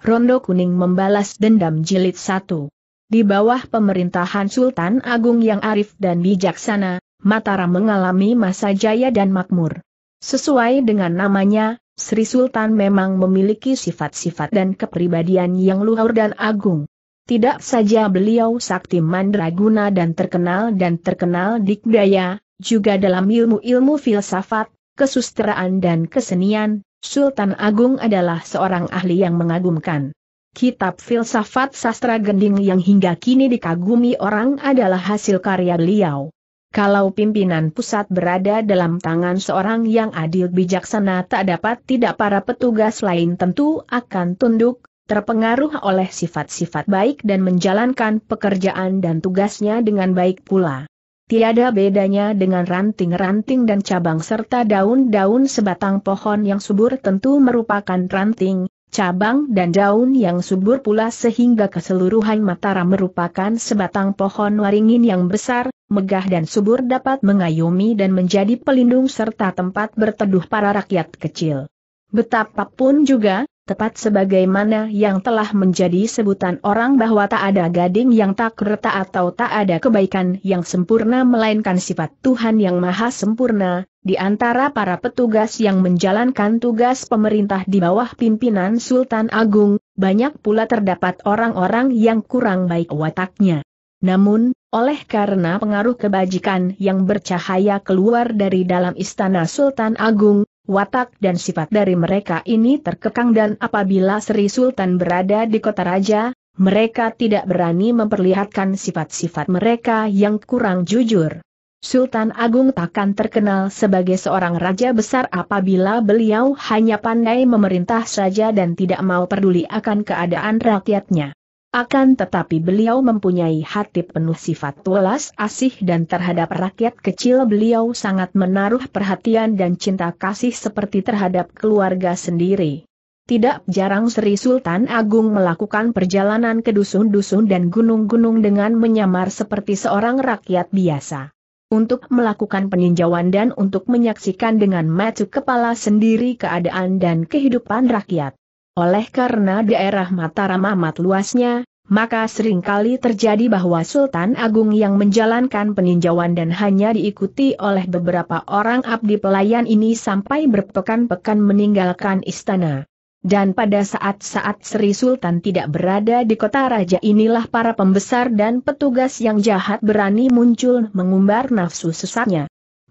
Rondo Kuning membalas dendam jilid satu. Di bawah pemerintahan Sultan Agung yang arif dan bijaksana, Mataram mengalami masa jaya dan makmur. Sesuai dengan namanya, Sri Sultan memang memiliki sifat-sifat dan kepribadian yang luhur dan agung. Tidak saja beliau sakti mandraguna dan terkenal dan terkenal dikdaya, juga dalam ilmu-ilmu filsafat, kesusteraan dan kesenian, Sultan Agung adalah seorang ahli yang mengagumkan. Kitab filsafat sastra gending yang hingga kini dikagumi orang adalah hasil karya beliau. Kalau pimpinan pusat berada dalam tangan seorang yang adil bijaksana tak dapat tidak para petugas lain tentu akan tunduk, terpengaruh oleh sifat-sifat baik dan menjalankan pekerjaan dan tugasnya dengan baik pula tiada bedanya dengan ranting-ranting dan cabang serta daun-daun sebatang pohon yang subur tentu merupakan ranting, cabang dan daun yang subur pula sehingga keseluruhan Matara merupakan sebatang pohon waringin yang besar, megah dan subur dapat mengayomi dan menjadi pelindung serta tempat berteduh para rakyat kecil. Betapapun juga, tepat sebagaimana yang telah menjadi sebutan orang bahwa tak ada gading yang tak reta atau tak ada kebaikan yang sempurna melainkan sifat Tuhan yang maha sempurna, di antara para petugas yang menjalankan tugas pemerintah di bawah pimpinan Sultan Agung, banyak pula terdapat orang-orang yang kurang baik wataknya. Namun, oleh karena pengaruh kebajikan yang bercahaya keluar dari dalam istana Sultan Agung, Watak dan sifat dari mereka ini terkekang dan apabila Sri Sultan berada di kota raja, mereka tidak berani memperlihatkan sifat-sifat mereka yang kurang jujur. Sultan Agung takkan terkenal sebagai seorang raja besar apabila beliau hanya pandai memerintah saja dan tidak mau peduli akan keadaan rakyatnya. Akan tetapi beliau mempunyai hati penuh sifat welas asih dan terhadap rakyat kecil beliau sangat menaruh perhatian dan cinta kasih seperti terhadap keluarga sendiri. Tidak jarang Sri Sultan Agung melakukan perjalanan ke dusun-dusun dan gunung-gunung dengan menyamar seperti seorang rakyat biasa. Untuk melakukan peninjauan dan untuk menyaksikan dengan mata kepala sendiri keadaan dan kehidupan rakyat. Oleh karena daerah Mataram amat luasnya, maka seringkali terjadi bahwa Sultan Agung yang menjalankan peninjauan dan hanya diikuti oleh beberapa orang abdi pelayan ini sampai berpekan-pekan meninggalkan istana. Dan pada saat-saat Sri Sultan tidak berada di kota raja inilah para pembesar dan petugas yang jahat berani muncul mengumbar nafsu sesatnya.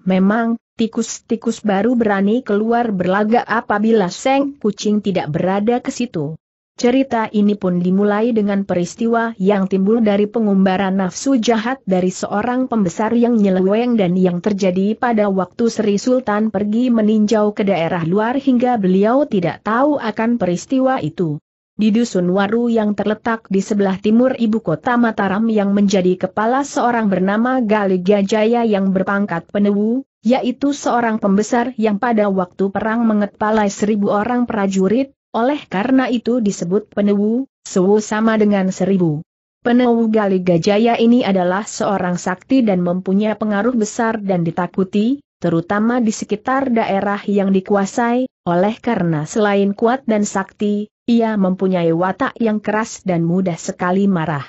Memang, tikus-tikus baru berani keluar berlagak apabila seng kucing tidak berada ke situ. Cerita ini pun dimulai dengan peristiwa yang timbul dari pengumbaran nafsu jahat dari seorang pembesar yang nyeleweng dan yang terjadi pada waktu Sri Sultan pergi meninjau ke daerah luar hingga beliau tidak tahu akan peristiwa itu di Dusun Waru yang terletak di sebelah timur ibu kota Mataram yang menjadi kepala seorang bernama Gali Gajaya yang berpangkat penewu, yaitu seorang pembesar yang pada waktu perang mengepalai seribu orang prajurit, oleh karena itu disebut penewu, sewu sama dengan seribu. Penewu Gali Gajaya ini adalah seorang sakti dan mempunyai pengaruh besar dan ditakuti, terutama di sekitar daerah yang dikuasai, oleh karena selain kuat dan sakti, ia mempunyai watak yang keras dan mudah sekali marah.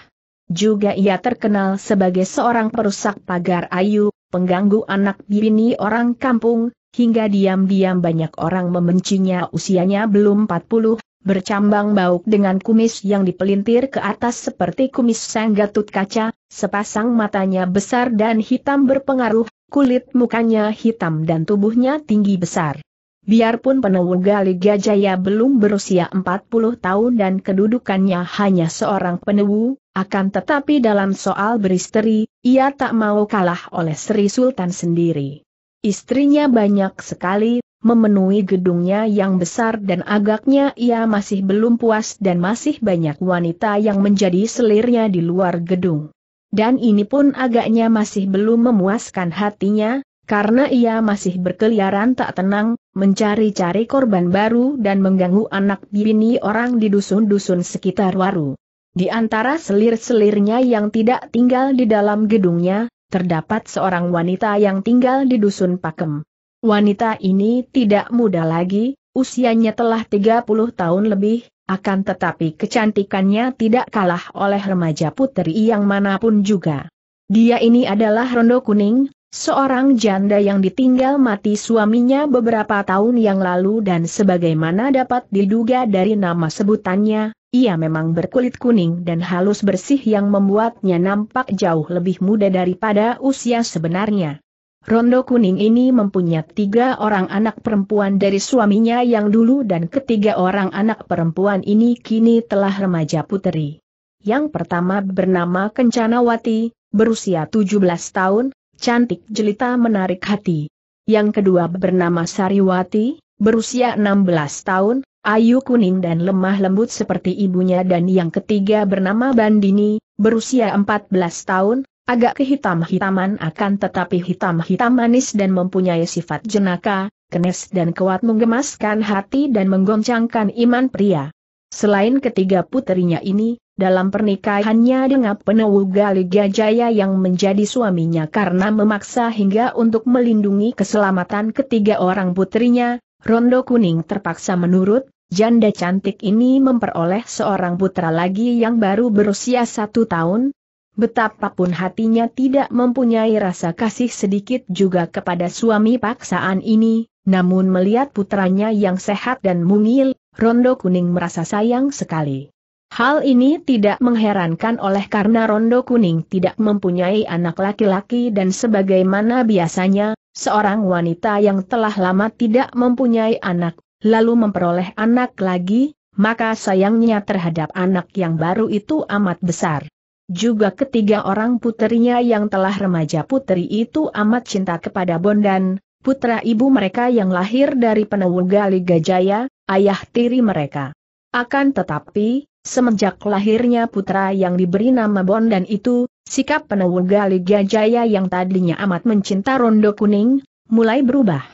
Juga ia terkenal sebagai seorang perusak pagar ayu, pengganggu anak bini orang kampung, hingga diam-diam banyak orang membencinya usianya belum 40, bercambang bauk dengan kumis yang dipelintir ke atas seperti kumis sang gatut kaca, sepasang matanya besar dan hitam berpengaruh, kulit mukanya hitam dan tubuhnya tinggi besar. Biarpun penemu Gali Jaya belum berusia 40 tahun dan kedudukannya hanya seorang penewu, akan tetapi dalam soal beristeri, ia tak mau kalah oleh Sri Sultan sendiri. Istrinya banyak sekali, memenuhi gedungnya yang besar dan agaknya ia masih belum puas dan masih banyak wanita yang menjadi selirnya di luar gedung. Dan ini pun agaknya masih belum memuaskan hatinya, karena ia masih berkeliaran tak tenang, mencari-cari korban baru dan mengganggu anak bini orang di dusun-dusun sekitar Waru. Di antara selir-selirnya yang tidak tinggal di dalam gedungnya, terdapat seorang wanita yang tinggal di dusun Pakem. Wanita ini tidak muda lagi, usianya telah 30 tahun lebih, akan tetapi kecantikannya tidak kalah oleh remaja putri yang manapun juga. Dia ini adalah Rondo Kuning, Seorang janda yang ditinggal mati suaminya beberapa tahun yang lalu dan sebagaimana dapat diduga dari nama sebutannya, ia memang berkulit kuning dan halus bersih yang membuatnya nampak jauh lebih muda daripada usia sebenarnya. Rondo kuning ini mempunyai tiga orang anak perempuan dari suaminya yang dulu dan ketiga orang anak perempuan ini kini telah remaja puteri. Yang pertama bernama Kencanawati, berusia 17 tahun, cantik jelita menarik hati. Yang kedua bernama Sariwati, berusia 16 tahun, ayu kuning dan lemah lembut seperti ibunya dan yang ketiga bernama Bandini, berusia 14 tahun, agak kehitam-hitaman akan tetapi hitam-hitam manis dan mempunyai sifat jenaka, kenes dan kuat menggemaskan hati dan menggoncangkan iman pria. Selain ketiga putrinya ini, dalam pernikahannya dengan penewu Gali Gajaya yang menjadi suaminya karena memaksa hingga untuk melindungi keselamatan ketiga orang putrinya, Rondo Kuning terpaksa menurut, janda cantik ini memperoleh seorang putra lagi yang baru berusia satu tahun, betapapun hatinya tidak mempunyai rasa kasih sedikit juga kepada suami paksaan ini, namun melihat putranya yang sehat dan mungil, Rondo Kuning merasa sayang sekali. Hal ini tidak mengherankan oleh karena Rondo Kuning tidak mempunyai anak laki-laki dan sebagaimana biasanya, seorang wanita yang telah lama tidak mempunyai anak, lalu memperoleh anak lagi, maka sayangnya terhadap anak yang baru itu amat besar. Juga ketiga orang putrinya yang telah remaja putri itu amat cinta kepada Bondan, putra ibu mereka yang lahir dari penewu Liga Jaya, ayah tiri mereka. Akan tetapi, semenjak lahirnya putra yang diberi nama Bondan itu, sikap penewu Liga Jaya yang tadinya amat mencinta Rondo Kuning, mulai berubah.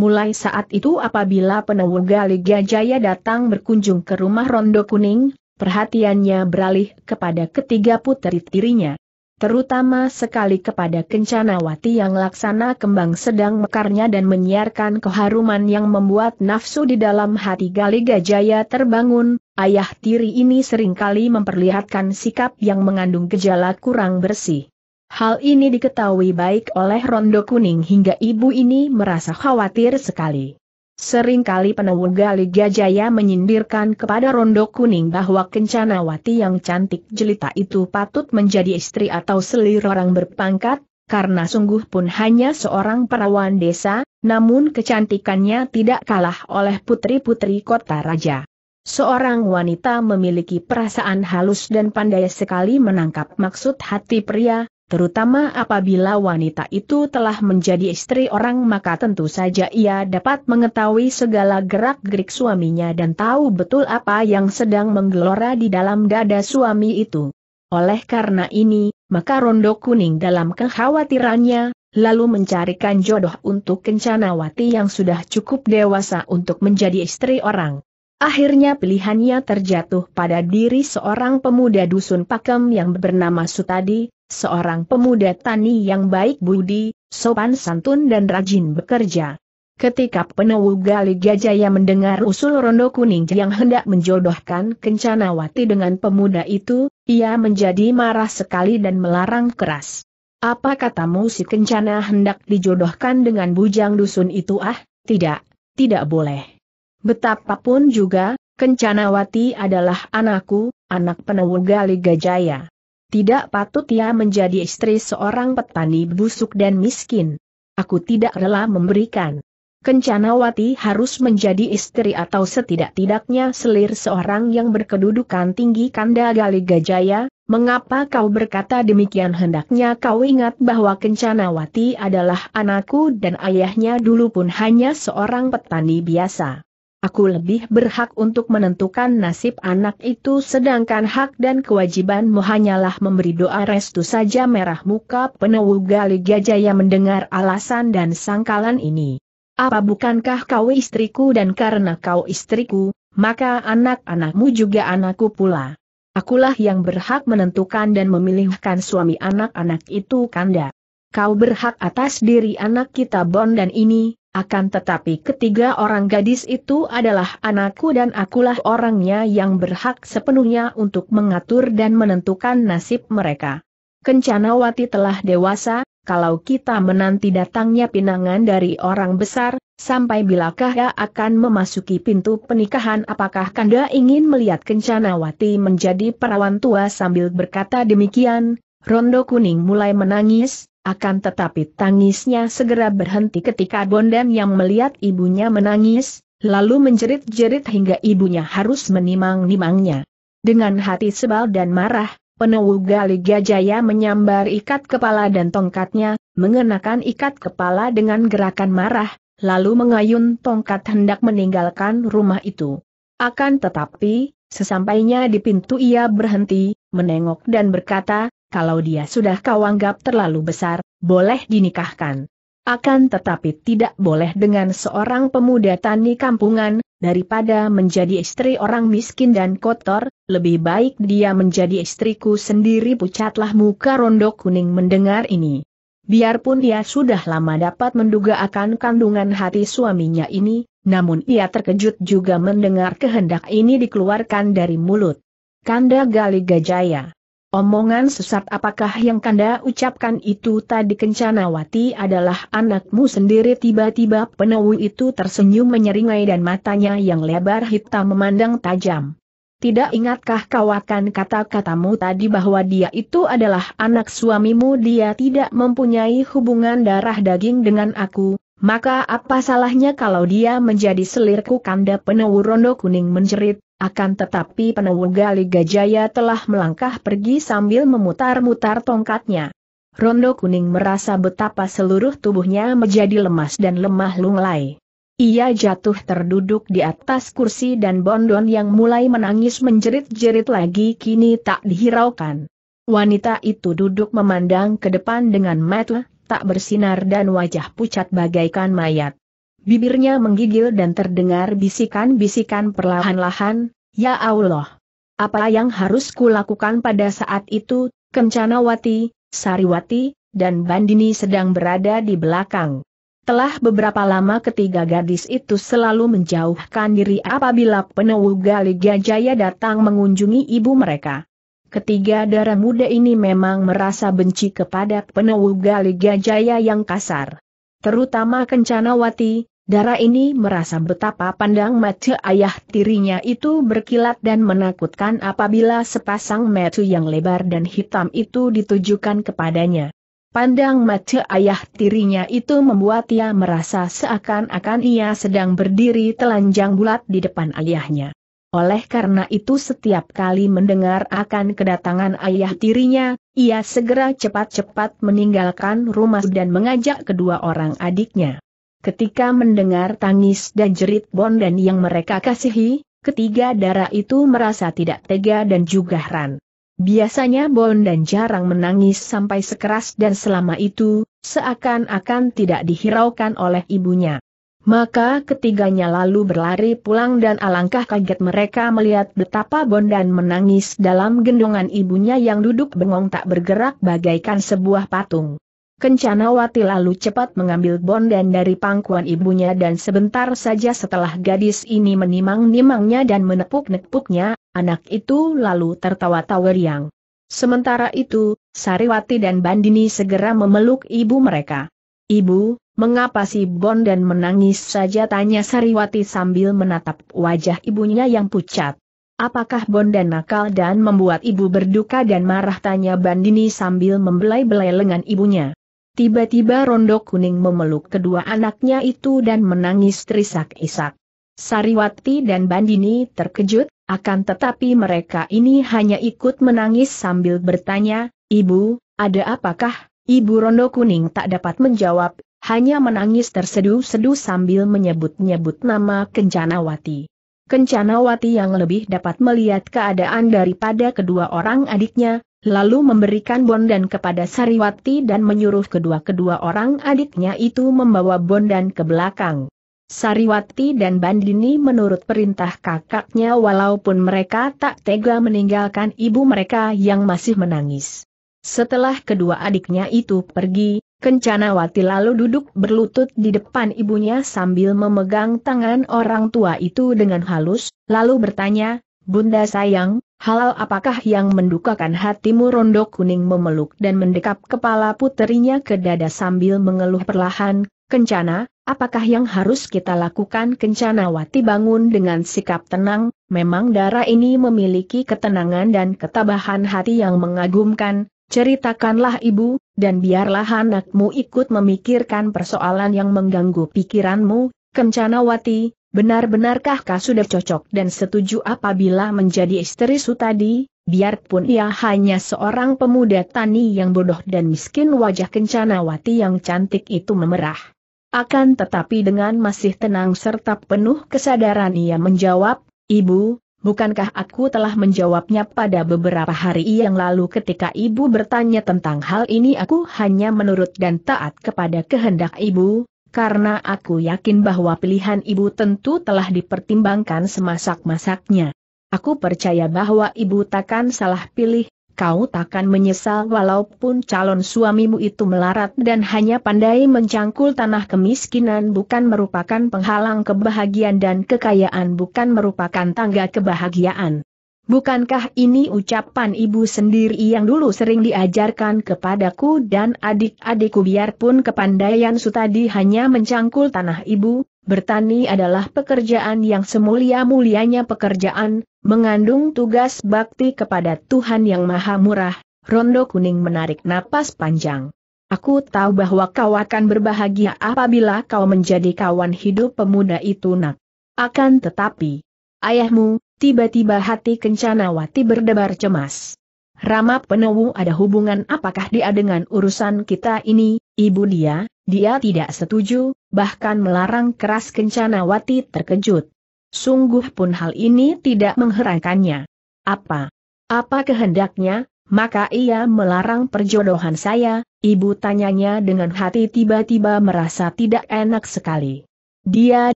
Mulai saat itu apabila penewu Liga Jaya datang berkunjung ke rumah Rondo Kuning, perhatiannya beralih kepada ketiga putri tirinya terutama sekali kepada Kencanawati yang laksana kembang sedang mekarnya dan menyiarkan keharuman yang membuat nafsu di dalam hati Gali Gajaya terbangun, ayah tiri ini seringkali memperlihatkan sikap yang mengandung gejala kurang bersih. Hal ini diketahui baik oleh Rondo Kuning hingga ibu ini merasa khawatir sekali. Seringkali penemu Gali Jaya menyindirkan kepada Rondo Kuning bahwa Kencana Wati yang cantik jelita itu patut menjadi istri atau selir orang berpangkat, karena sungguh pun hanya seorang perawan desa, namun kecantikannya tidak kalah oleh putri-putri kota raja. Seorang wanita memiliki perasaan halus dan pandai sekali menangkap maksud hati pria, Terutama apabila wanita itu telah menjadi istri orang maka tentu saja ia dapat mengetahui segala gerak-gerik suaminya dan tahu betul apa yang sedang menggelora di dalam dada suami itu. Oleh karena ini, maka Rondo Kuning dalam kekhawatirannya, lalu mencarikan jodoh untuk Kencanawati yang sudah cukup dewasa untuk menjadi istri orang. Akhirnya pilihannya terjatuh pada diri seorang pemuda dusun pakem yang bernama Sutadi, seorang pemuda tani yang baik budi, sopan santun dan rajin bekerja. Ketika Penewu Gali Gajaya mendengar usul Rondo Kuning yang hendak menjodohkan Kencanawati dengan pemuda itu, ia menjadi marah sekali dan melarang keras. Apa katamu si Kencana hendak dijodohkan dengan bujang dusun itu ah? Tidak, tidak boleh. Betapapun juga, Kencanawati adalah anakku, anak penewu Gali Gajaya. Tidak patut ia menjadi istri seorang petani busuk dan miskin. Aku tidak rela memberikan. Kencanawati harus menjadi istri atau setidak-tidaknya selir seorang yang berkedudukan tinggi Kanda Gali Gajaya, mengapa kau berkata demikian hendaknya kau ingat bahwa Kencanawati adalah anakku dan ayahnya dulu pun hanya seorang petani biasa. Aku lebih berhak untuk menentukan nasib anak itu sedangkan hak dan kewajibanmu hanyalah memberi doa restu saja merah muka penewu gali gajaya mendengar alasan dan sangkalan ini. Apa bukankah kau istriku dan karena kau istriku, maka anak-anakmu juga anakku pula. Akulah yang berhak menentukan dan memilihkan suami anak-anak itu kanda. Kau berhak atas diri anak kita Bon dan ini, akan tetapi ketiga orang gadis itu adalah anakku dan akulah orangnya yang berhak sepenuhnya untuk mengatur dan menentukan nasib mereka. Kencanawati telah dewasa, kalau kita menanti datangnya pinangan dari orang besar, sampai bilakah ia akan memasuki pintu pernikahan apakah Kanda ingin melihat Kencanawati menjadi perawan tua sambil berkata demikian, Rondo Kuning mulai menangis, akan tetapi tangisnya segera berhenti ketika Bondan yang melihat ibunya menangis, lalu menjerit-jerit hingga ibunya harus menimang-nimangnya. Dengan hati sebal dan marah, penewu Gali Gajaya menyambar ikat kepala dan tongkatnya, mengenakan ikat kepala dengan gerakan marah, lalu mengayun tongkat hendak meninggalkan rumah itu. Akan tetapi, sesampainya di pintu ia berhenti, menengok dan berkata, kalau dia sudah kau anggap terlalu besar, boleh dinikahkan. Akan tetapi tidak boleh dengan seorang pemuda tani kampungan, daripada menjadi istri orang miskin dan kotor, lebih baik dia menjadi istriku sendiri pucatlah muka rondo kuning mendengar ini. Biarpun dia sudah lama dapat menduga akan kandungan hati suaminya ini, namun ia terkejut juga mendengar kehendak ini dikeluarkan dari mulut. Kanda Gali Gajaya Omongan sesat apakah yang kanda ucapkan itu tadi Kencanawati adalah anakmu sendiri tiba-tiba penewu itu tersenyum menyeringai dan matanya yang lebar hitam memandang tajam. Tidak ingatkah kau akan kata-katamu tadi bahwa dia itu adalah anak suamimu dia tidak mempunyai hubungan darah daging dengan aku, maka apa salahnya kalau dia menjadi selirku kanda penewu rondo kuning menjerit, akan tetapi penemu Gali Gajaya telah melangkah pergi sambil memutar-mutar tongkatnya. Rondo Kuning merasa betapa seluruh tubuhnya menjadi lemas dan lemah lunglai. Ia jatuh terduduk di atas kursi dan Bondon yang mulai menangis menjerit-jerit lagi kini tak dihiraukan. Wanita itu duduk memandang ke depan dengan mata tak bersinar dan wajah pucat bagaikan mayat. Bibirnya menggigil dan terdengar bisikan-bisikan perlahan-lahan, Ya Allah! Apa yang harus kulakukan pada saat itu, Kencanawati, Sariwati, dan Bandini sedang berada di belakang. Telah beberapa lama ketiga gadis itu selalu menjauhkan diri apabila penemu Gali Gajaya datang mengunjungi ibu mereka. Ketiga darah muda ini memang merasa benci kepada penemu Gali Gajaya yang kasar. Terutama Kencanawati, Dara ini merasa betapa pandang mata ayah tirinya itu berkilat dan menakutkan apabila sepasang mata yang lebar dan hitam itu ditujukan kepadanya. Pandang mata ayah tirinya itu membuat ia merasa seakan-akan ia sedang berdiri telanjang bulat di depan ayahnya. Oleh karena itu setiap kali mendengar akan kedatangan ayah tirinya, ia segera cepat-cepat meninggalkan rumah dan mengajak kedua orang adiknya. Ketika mendengar tangis dan jerit Bondan yang mereka kasihi, ketiga darah itu merasa tidak tega dan juga heran. Biasanya Bondan jarang menangis sampai sekeras dan selama itu, seakan-akan tidak dihiraukan oleh ibunya. Maka ketiganya lalu berlari pulang dan alangkah kaget mereka melihat betapa Bondan menangis dalam gendongan ibunya yang duduk bengong tak bergerak bagaikan sebuah patung. Kencana Wati lalu cepat mengambil bondan dari pangkuan ibunya dan sebentar saja setelah gadis ini menimang-nimangnya dan menepuk-nepuknya, anak itu lalu tertawa-tawa riang. Sementara itu, Sariwati dan Bandini segera memeluk ibu mereka. Ibu, mengapa si bondan menangis saja tanya Sariwati sambil menatap wajah ibunya yang pucat. Apakah Bondan nakal dan membuat ibu berduka dan marah tanya Bandini sambil membelai-belai lengan ibunya. Tiba-tiba Rondo Kuning memeluk kedua anaknya itu dan menangis terisak-isak. Sariwati dan Bandini terkejut, akan tetapi mereka ini hanya ikut menangis sambil bertanya, Ibu, ada apakah? Ibu Rondo Kuning tak dapat menjawab, hanya menangis terseduh-seduh sambil menyebut-nyebut nama Kencanawati. Kencanawati yang lebih dapat melihat keadaan daripada kedua orang adiknya, lalu memberikan bondan kepada Sariwati dan menyuruh kedua-kedua orang adiknya itu membawa bondan ke belakang. Sariwati dan Bandini menurut perintah kakaknya walaupun mereka tak tega meninggalkan ibu mereka yang masih menangis. Setelah kedua adiknya itu pergi, Kencana Wati lalu duduk berlutut di depan ibunya sambil memegang tangan orang tua itu dengan halus, lalu bertanya, Bunda sayang, halal apakah yang mendukakan hatimu rondo kuning memeluk dan mendekap kepala puterinya ke dada sambil mengeluh perlahan, kencana, apakah yang harus kita lakukan Kencana Wati bangun dengan sikap tenang, memang darah ini memiliki ketenangan dan ketabahan hati yang mengagumkan, ceritakanlah ibu, dan biarlah anakmu ikut memikirkan persoalan yang mengganggu pikiranmu, Kencana Wati. Benar-benarkah kau sudah cocok dan setuju apabila menjadi istri Sutadi, biarpun ia hanya seorang pemuda tani yang bodoh dan miskin wajah Kencanawati yang cantik itu memerah. Akan tetapi dengan masih tenang serta penuh kesadaran ia menjawab, Ibu, bukankah aku telah menjawabnya pada beberapa hari yang lalu ketika Ibu bertanya tentang hal ini aku hanya menurut dan taat kepada kehendak Ibu, karena aku yakin bahwa pilihan ibu tentu telah dipertimbangkan semasak-masaknya. Aku percaya bahwa ibu takkan salah pilih, kau takkan menyesal walaupun calon suamimu itu melarat dan hanya pandai mencangkul tanah kemiskinan bukan merupakan penghalang kebahagiaan dan kekayaan bukan merupakan tangga kebahagiaan. Bukankah ini ucapan ibu sendiri yang dulu sering diajarkan kepadaku dan adik-adikku biarpun kepandaian Sutadi hanya mencangkul tanah ibu, bertani adalah pekerjaan yang semulia-mulianya pekerjaan, mengandung tugas bakti kepada Tuhan yang maha murah, Rondo Kuning menarik napas panjang. Aku tahu bahwa kau akan berbahagia apabila kau menjadi kawan hidup pemuda itu nak. Akan tetapi, ayahmu, Tiba-tiba hati Kencana Wati berdebar cemas. Rama Penewu ada hubungan apakah dia dengan urusan kita ini, ibu dia, dia tidak setuju, bahkan melarang keras Kencana Wati terkejut. Sungguh pun hal ini tidak mengherankannya. Apa? Apa kehendaknya, maka ia melarang perjodohan saya, ibu tanyanya dengan hati tiba-tiba merasa tidak enak sekali. Dia,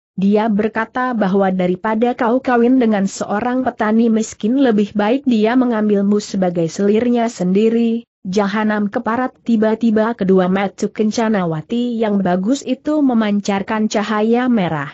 dia berkata bahwa daripada kau kawin dengan seorang petani miskin lebih baik dia mengambilmu sebagai selirnya sendiri, jahanam keparat tiba-tiba kedua Kencana Kencanawati yang bagus itu memancarkan cahaya merah.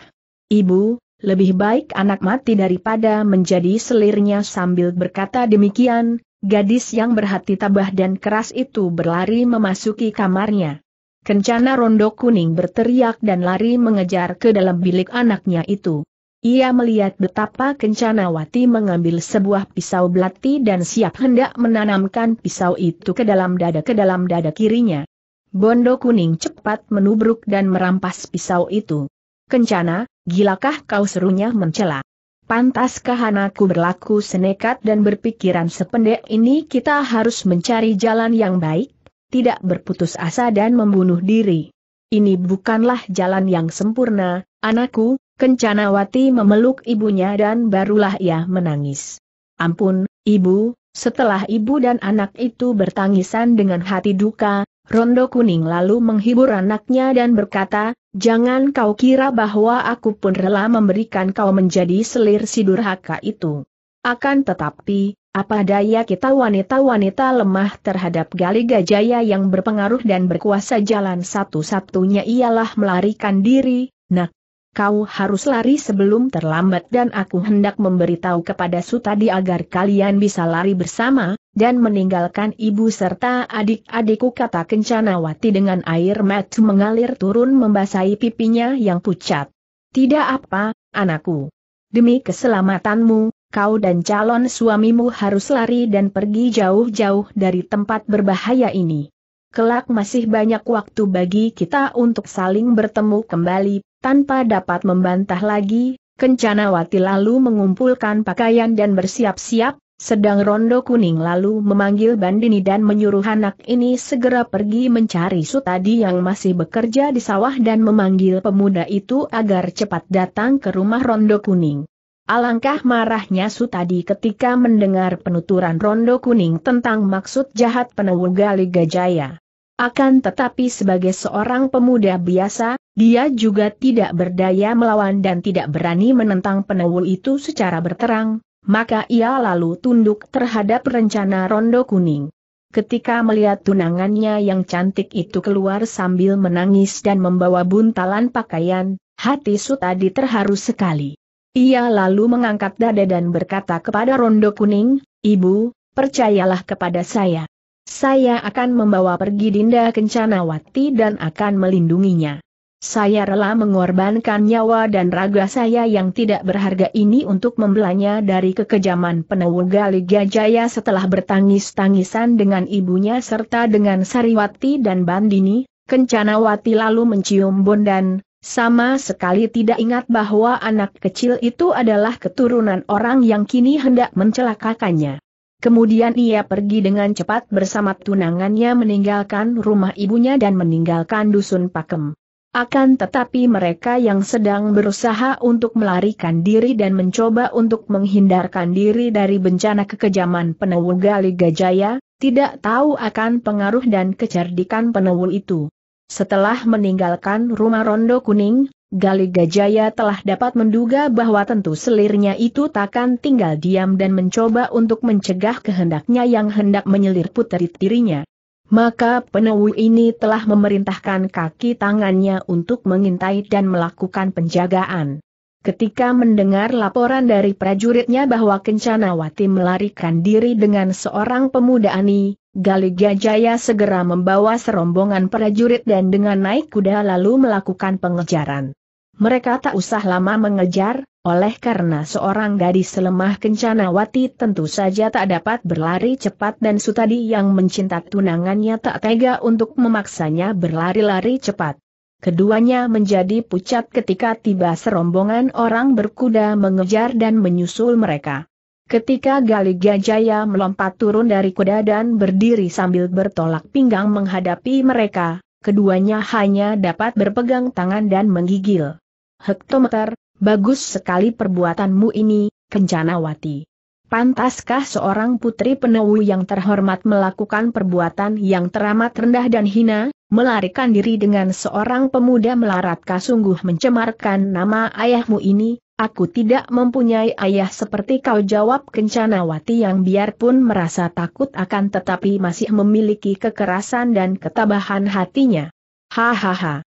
Ibu, lebih baik anak mati daripada menjadi selirnya sambil berkata demikian, gadis yang berhati tabah dan keras itu berlari memasuki kamarnya. Kencana Rondo Kuning berteriak dan lari mengejar ke dalam bilik anaknya itu. Ia melihat betapa Kencana Wati mengambil sebuah pisau belati dan siap hendak menanamkan pisau itu ke dalam dada ke dalam dada kirinya. Bondo Kuning cepat menubruk dan merampas pisau itu. Kencana, gilakah kau serunya mencela? Pantaskah anakku berlaku senekat dan berpikiran sependek ini kita harus mencari jalan yang baik, tidak berputus asa dan membunuh diri. Ini bukanlah jalan yang sempurna, anakku, Kencanawati memeluk ibunya dan barulah ia menangis. Ampun, ibu, setelah ibu dan anak itu bertangisan dengan hati duka, Rondo Kuning lalu menghibur anaknya dan berkata, Jangan kau kira bahwa aku pun rela memberikan kau menjadi selir si durhaka itu. Akan tetapi, apa daya kita wanita-wanita lemah terhadap Gali Gajaya yang berpengaruh dan berkuasa jalan satu-satunya ialah melarikan diri, nak. Kau harus lari sebelum terlambat dan aku hendak memberitahu kepada Sutadi agar kalian bisa lari bersama, dan meninggalkan ibu serta adik-adikku kata Kencanawati dengan air mata mengalir turun membasahi pipinya yang pucat. Tidak apa, anakku. Demi keselamatanmu, kau dan calon suamimu harus lari dan pergi jauh-jauh dari tempat berbahaya ini. Kelak masih banyak waktu bagi kita untuk saling bertemu kembali, tanpa dapat membantah lagi, Kencana Wati lalu mengumpulkan pakaian dan bersiap-siap, sedang Rondo Kuning lalu memanggil Bandini dan menyuruh anak ini segera pergi mencari Sutadi yang masih bekerja di sawah dan memanggil pemuda itu agar cepat datang ke rumah Rondo Kuning. Alangkah marahnya Su tadi ketika mendengar penuturan Rondo Kuning tentang maksud jahat penewu Gali Jaya. Akan tetapi sebagai seorang pemuda biasa, dia juga tidak berdaya melawan dan tidak berani menentang penewu itu secara berterang, maka ia lalu tunduk terhadap rencana Rondo Kuning. Ketika melihat tunangannya yang cantik itu keluar sambil menangis dan membawa buntalan pakaian, hati Sutadi terharu sekali. Ia lalu mengangkat dada dan berkata kepada Rondo Kuning, Ibu, percayalah kepada saya. Saya akan membawa pergi Dinda Kencanawati dan akan melindunginya. Saya rela mengorbankan nyawa dan raga saya yang tidak berharga ini untuk membelanya dari kekejaman penewugali Gali Gajaya setelah bertangis-tangisan dengan ibunya serta dengan Sariwati dan Bandini, Kencanawati lalu mencium Bondan, sama sekali tidak ingat bahwa anak kecil itu adalah keturunan orang yang kini hendak mencelakakannya. Kemudian ia pergi dengan cepat bersama tunangannya meninggalkan rumah ibunya dan meninggalkan dusun Pakem. Akan tetapi mereka yang sedang berusaha untuk melarikan diri dan mencoba untuk menghindarkan diri dari bencana kekejaman penewul Gajaya, tidak tahu akan pengaruh dan kecerdikan penewul itu. Setelah meninggalkan rumah Rondo Kuning, Gali Gajaya telah dapat menduga bahwa tentu selirnya itu takkan tinggal diam dan mencoba untuk mencegah kehendaknya yang hendak menyelir puteri dirinya. Maka penewu ini telah memerintahkan kaki tangannya untuk mengintai dan melakukan penjagaan. Ketika mendengar laporan dari prajuritnya bahwa Kencanawati melarikan diri dengan seorang pemuda ani, Galiga Jaya segera membawa serombongan prajurit dan dengan naik kuda lalu melakukan pengejaran. Mereka tak usah lama mengejar, oleh karena seorang gadis selemah Kencanawati tentu saja tak dapat berlari cepat dan Sutadi yang mencinta tunangannya tak tega untuk memaksanya berlari-lari cepat. Keduanya menjadi pucat ketika tiba serombongan orang berkuda mengejar dan menyusul mereka. Ketika Gali Gajaya melompat turun dari kuda dan berdiri sambil bertolak pinggang menghadapi mereka, keduanya hanya dapat berpegang tangan dan menggigil. Hektometer, bagus sekali perbuatanmu ini, Kencana Wati. Pantaskah seorang putri penewu yang terhormat melakukan perbuatan yang teramat rendah dan hina? melarikan diri dengan seorang pemuda melarat sungguh mencemarkan nama ayahmu ini, aku tidak mempunyai ayah seperti kau jawab kencana wati yang biarpun merasa takut akan tetapi masih memiliki kekerasan dan ketabahan hatinya. Hahaha.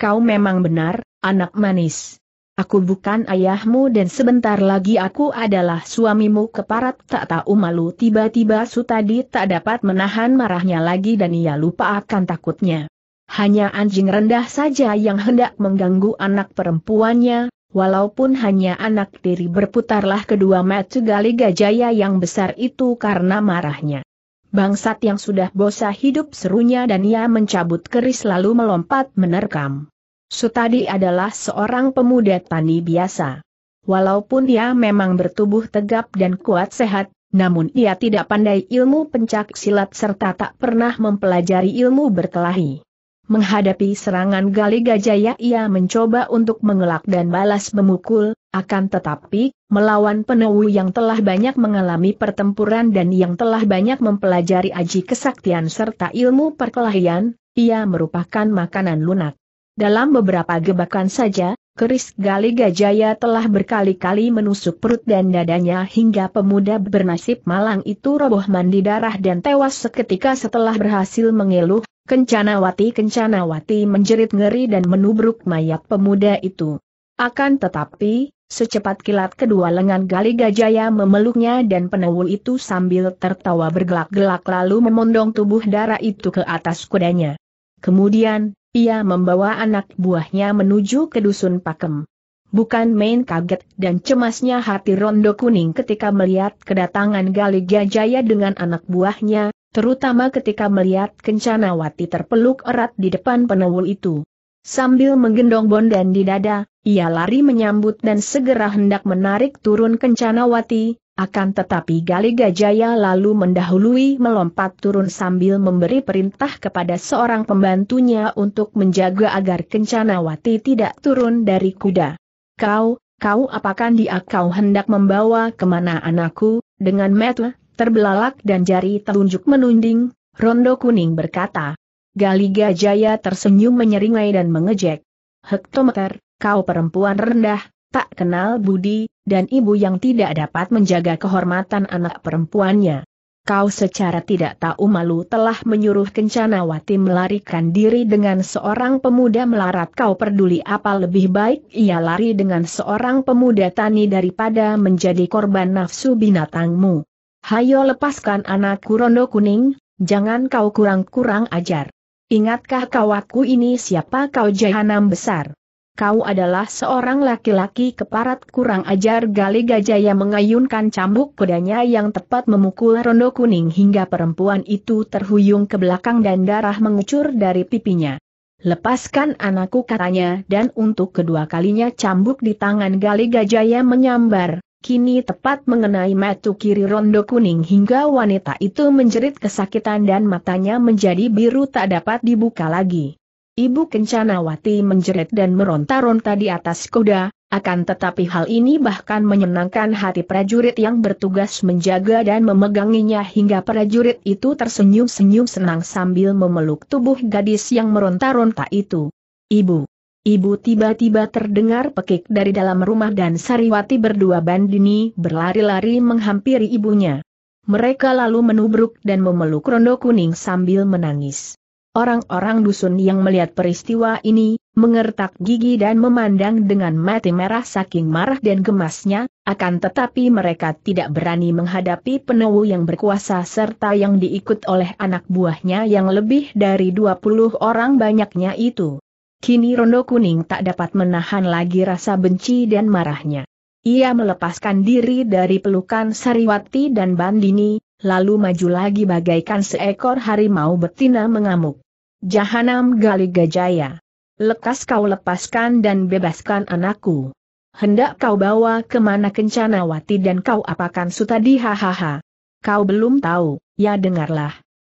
Kau memang benar, anak manis. Aku bukan ayahmu dan sebentar lagi aku adalah suamimu keparat tak tahu malu tiba-tiba Sutadi tak dapat menahan marahnya lagi dan ia lupa akan takutnya. Hanya anjing rendah saja yang hendak mengganggu anak perempuannya, walaupun hanya anak tiri berputarlah kedua metu gali gajaya yang besar itu karena marahnya. Bangsat yang sudah bosah hidup serunya dan ia mencabut keris lalu melompat menerkam. Sutadi adalah seorang pemuda tani biasa. Walaupun ia memang bertubuh tegap dan kuat sehat, namun ia tidak pandai ilmu pencak silat serta tak pernah mempelajari ilmu berkelahi. Menghadapi serangan Gali Gajaya ia mencoba untuk mengelak dan balas memukul, akan tetapi, melawan penewu yang telah banyak mengalami pertempuran dan yang telah banyak mempelajari aji kesaktian serta ilmu perkelahian, ia merupakan makanan lunak. Dalam beberapa gebakan saja, keris Gali Gajaya telah berkali-kali menusuk perut dan dadanya hingga pemuda bernasib malang itu roboh mandi darah dan tewas seketika setelah berhasil mengeluh, Kencanawati Kencanawati menjerit ngeri dan menubruk mayat pemuda itu. Akan tetapi, secepat kilat kedua lengan Gali Gajaya memeluknya dan penewul itu sambil tertawa bergelak-gelak lalu memondong tubuh darah itu ke atas kudanya. Kemudian, ia membawa anak buahnya menuju ke dusun Pakem. Bukan main kaget dan cemasnya hati Rondo Kuning ketika melihat kedatangan Gali Gajaya dengan anak buahnya, terutama ketika melihat Kencana Wati terpeluk erat di depan penewul itu. Sambil menggendong bondan di dada, ia lari menyambut dan segera hendak menarik turun Kencana Wati. Akan tetapi Gali Gajaya lalu mendahului melompat turun sambil memberi perintah kepada seorang pembantunya untuk menjaga agar Kencanawati tidak turun dari kuda. Kau, kau apakah dia kau hendak membawa kemana anakku, dengan mata, terbelalak dan jari telunjuk menunding, Rondo Kuning berkata. Gali Gajaya tersenyum menyeringai dan mengejek. Hektometer, kau perempuan rendah, tak kenal budi, dan ibu yang tidak dapat menjaga kehormatan anak perempuannya. Kau secara tidak tahu malu telah menyuruh Kencana Kencanawati melarikan diri dengan seorang pemuda melarat kau peduli apa lebih baik ia lari dengan seorang pemuda tani daripada menjadi korban nafsu binatangmu. Hayo lepaskan anak rondo kuning, jangan kau kurang-kurang ajar. Ingatkah kau aku ini siapa kau jahanam besar? kau adalah seorang laki-laki keparat kurang ajar Gali Gajaya mengayunkan cambuk kudanya yang tepat memukul rondo kuning hingga perempuan itu terhuyung ke belakang dan darah mengucur dari pipinya. Lepaskan anakku katanya dan untuk kedua kalinya cambuk di tangan Gali Gajaya menyambar, kini tepat mengenai metu kiri rondo kuning hingga wanita itu menjerit kesakitan dan matanya menjadi biru tak dapat dibuka lagi. Ibu Kencanawati menjerit dan meronta-ronta di atas kuda, akan tetapi hal ini bahkan menyenangkan hati prajurit yang bertugas menjaga dan memeganginya hingga prajurit itu tersenyum-senyum senang sambil memeluk tubuh gadis yang meronta-ronta itu. Ibu. Ibu tiba-tiba terdengar pekik dari dalam rumah dan Sariwati berdua bandini berlari-lari menghampiri ibunya. Mereka lalu menubruk dan memeluk rondo kuning sambil menangis. Orang-orang dusun yang melihat peristiwa ini, mengertak gigi dan memandang dengan mati merah saking marah dan gemasnya, akan tetapi mereka tidak berani menghadapi penewu yang berkuasa serta yang diikut oleh anak buahnya yang lebih dari 20 orang banyaknya itu. Kini Rondo Kuning tak dapat menahan lagi rasa benci dan marahnya. Ia melepaskan diri dari pelukan Sariwati dan Bandini, lalu maju lagi bagaikan seekor harimau betina mengamuk. Jahanam Gali Gajaya. Lekas kau lepaskan dan bebaskan anakku. Hendak kau bawa kemana Kencana Wati dan kau apakan Sutadi hahaha. Kau belum tahu, ya dengarlah.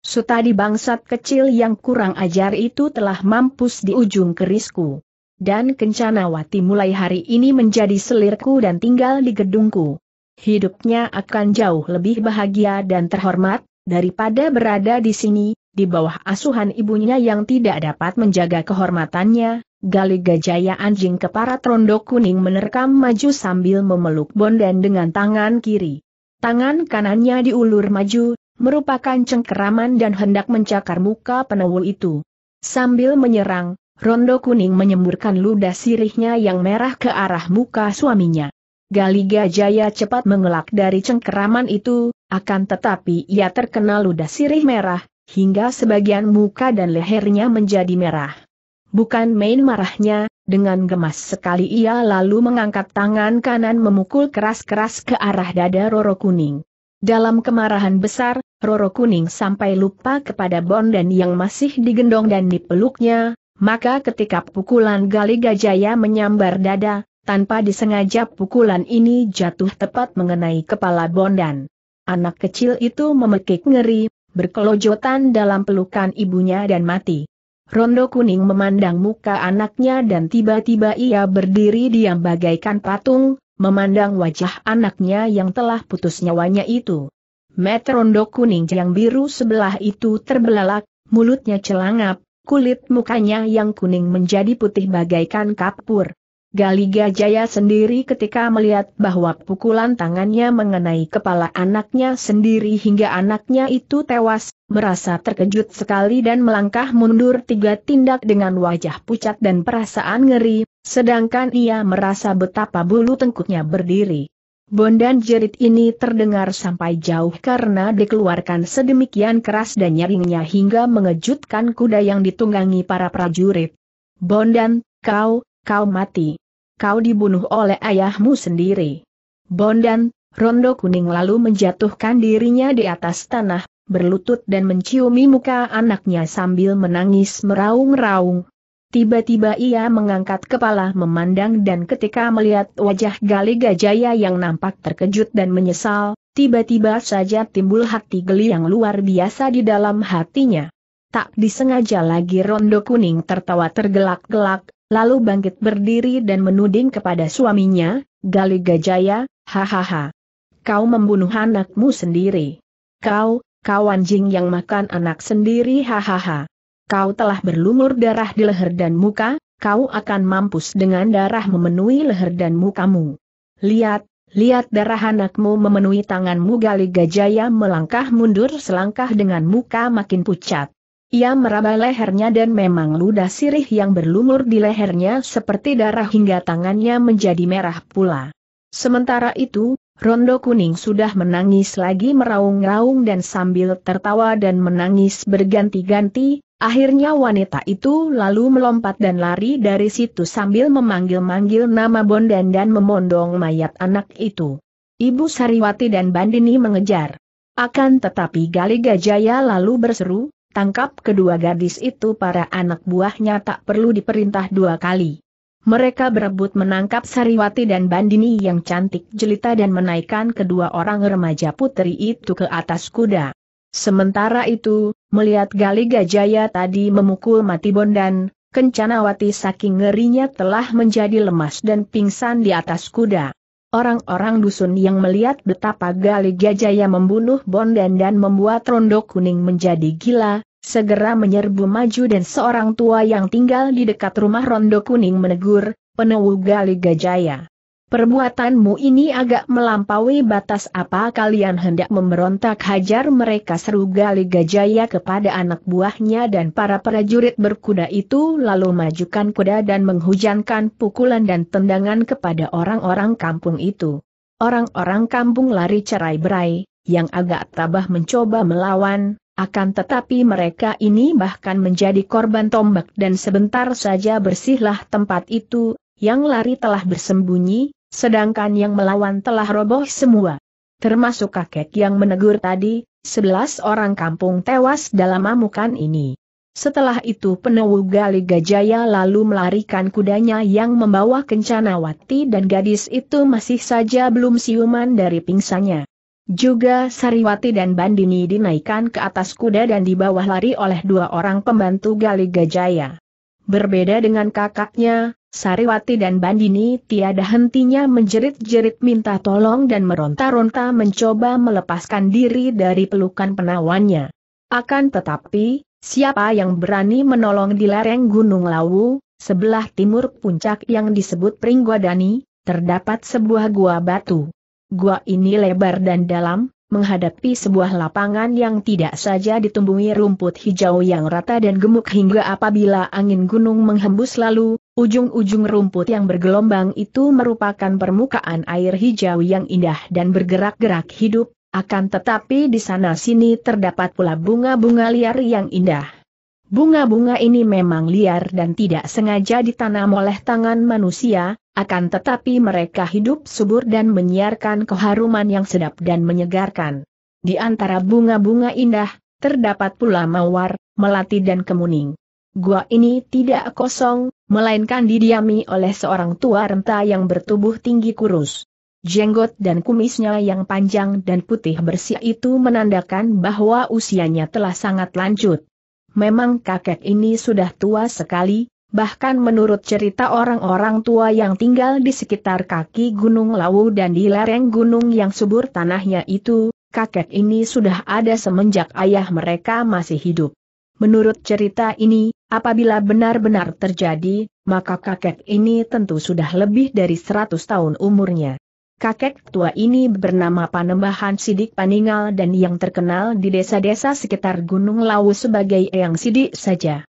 Sutadi bangsat kecil yang kurang ajar itu telah mampus di ujung kerisku. Dan Kencana Wati mulai hari ini menjadi selirku dan tinggal di gedungku. Hidupnya akan jauh lebih bahagia dan terhormat, daripada berada di sini, di bawah asuhan ibunya yang tidak dapat menjaga kehormatannya, Gali Gajaya anjing para trondok kuning menerkam maju sambil memeluk Bondan dengan tangan kiri. Tangan kanannya diulur maju, merupakan cengkeraman dan hendak mencakar muka penawul itu. Sambil menyerang, Rondo Kuning menyemburkan ludah sirihnya yang merah ke arah muka suaminya. Galiga Jaya cepat mengelak dari cengkeraman itu, akan tetapi ia terkena ludah sirih merah, hingga sebagian muka dan lehernya menjadi merah. Bukan main marahnya, dengan gemas sekali ia lalu mengangkat tangan kanan memukul keras-keras ke arah dada Roro Kuning. Dalam kemarahan besar, Roro Kuning sampai lupa kepada Bondan yang masih digendong dan dipeluknya, maka ketika pukulan Gali Gajaya menyambar dada, tanpa disengaja pukulan ini jatuh tepat mengenai kepala Bondan. Anak kecil itu memekik ngeri, berkelojotan dalam pelukan ibunya dan mati. Rondo kuning memandang muka anaknya dan tiba-tiba ia berdiri diam bagaikan patung, memandang wajah anaknya yang telah putus nyawanya itu. Met rondo kuning yang biru sebelah itu terbelalak, mulutnya celangap, kulit mukanya yang kuning menjadi putih bagaikan kapur. Galiga Jaya sendiri ketika melihat bahwa pukulan tangannya mengenai kepala anaknya sendiri hingga anaknya itu tewas, merasa terkejut sekali dan melangkah mundur tiga tindak dengan wajah pucat dan perasaan ngeri, sedangkan ia merasa betapa bulu tengkuknya berdiri. Bondan jerit ini terdengar sampai jauh karena dikeluarkan sedemikian keras dan nyaringnya hingga mengejutkan kuda yang ditunggangi para prajurit. Bondan, kau, kau mati kau dibunuh oleh ayahmu sendiri. Bondan, Rondo Kuning lalu menjatuhkan dirinya di atas tanah, berlutut dan menciumi muka anaknya sambil menangis meraung-raung. Tiba-tiba ia mengangkat kepala memandang dan ketika melihat wajah Gali Gajaya yang nampak terkejut dan menyesal, tiba-tiba saja timbul hati geli yang luar biasa di dalam hatinya. Tak disengaja lagi Rondo Kuning tertawa tergelak-gelak, lalu bangkit berdiri dan menuding kepada suaminya, Gali Gajaya, hahaha. Kau membunuh anakmu sendiri. Kau, kau anjing yang makan anak sendiri hahaha. Kau telah berlumur darah di leher dan muka, kau akan mampus dengan darah memenuhi leher dan mukamu. Lihat, lihat darah anakmu memenuhi tanganmu Gali Gajaya melangkah mundur selangkah dengan muka makin pucat. Ia meraba lehernya dan memang ludah sirih yang berlumur di lehernya seperti darah hingga tangannya menjadi merah pula. Sementara itu, Rondo Kuning sudah menangis lagi meraung-raung dan sambil tertawa dan menangis berganti-ganti, Akhirnya wanita itu lalu melompat dan lari dari situ sambil memanggil-manggil nama Bondan dan memondong mayat anak itu. Ibu Sariwati dan Bandini mengejar. Akan tetapi Gali Gajaya lalu berseru, Tangkap kedua gadis itu para anak buahnya tak perlu diperintah dua kali. Mereka berebut menangkap Sariwati dan Bandini yang cantik jelita dan menaikkan kedua orang remaja putri itu ke atas kuda. Sementara itu, melihat Gali Gajaya tadi memukul mati Bondan, Kencanawati saking ngerinya telah menjadi lemas dan pingsan di atas kuda. Orang-orang dusun yang melihat betapa Gali Gajaya membunuh Bondan dan membuat Rondo Kuning menjadi gila, segera menyerbu maju dan seorang tua yang tinggal di dekat rumah Rondo Kuning menegur, penewu Gali Gajaya. Perbuatanmu ini agak melampaui batas apa kalian hendak memberontak hajar mereka seru Gali Gajaya kepada anak buahnya dan para prajurit berkuda itu lalu majukan kuda dan menghujankan pukulan dan tendangan kepada orang-orang kampung itu. Orang-orang kampung lari cerai-berai, yang agak tabah mencoba melawan, akan tetapi mereka ini bahkan menjadi korban tombak dan sebentar saja bersihlah tempat itu, yang lari telah bersembunyi, sedangkan yang melawan telah roboh semua. Termasuk kakek yang menegur tadi, sebelas orang kampung tewas dalam amukan ini. Setelah itu penewu Gali Gajaya lalu melarikan kudanya yang membawa kencana wati dan gadis itu masih saja belum siuman dari pingsannya. Juga Sariwati dan Bandini dinaikkan ke atas kuda dan dibawa lari oleh dua orang pembantu Gali Gajaya. Berbeda dengan kakaknya, Sariwati dan Bandini tiada hentinya menjerit-jerit minta tolong dan meronta-ronta mencoba melepaskan diri dari pelukan penawannya. Akan tetapi, siapa yang berani menolong di lereng Gunung Lawu, sebelah timur puncak yang disebut Pringgodani, terdapat sebuah gua batu. Gua ini lebar dan dalam, menghadapi sebuah lapangan yang tidak saja ditumbuhi rumput hijau yang rata dan gemuk hingga apabila angin gunung menghembus lalu, ujung-ujung rumput yang bergelombang itu merupakan permukaan air hijau yang indah dan bergerak-gerak hidup, akan tetapi di sana-sini terdapat pula bunga-bunga liar yang indah. Bunga-bunga ini memang liar dan tidak sengaja ditanam oleh tangan manusia, akan tetapi mereka hidup subur dan menyiarkan keharuman yang sedap dan menyegarkan. Di antara bunga-bunga indah, terdapat pula mawar, melati dan kemuning. Gua ini tidak kosong, melainkan didiami oleh seorang tua renta yang bertubuh tinggi kurus. Jenggot dan kumisnya yang panjang dan putih bersih itu menandakan bahwa usianya telah sangat lanjut. Memang kakek ini sudah tua sekali, Bahkan menurut cerita orang-orang tua yang tinggal di sekitar kaki Gunung Lawu dan di lereng gunung yang subur tanahnya itu, kakek ini sudah ada semenjak ayah mereka masih hidup. Menurut cerita ini, apabila benar-benar terjadi, maka kakek ini tentu sudah lebih dari 100 tahun umurnya. Kakek tua ini bernama Panembahan Sidik Paningal dan yang terkenal di desa-desa sekitar Gunung Lawu sebagai Eyang Sidik saja.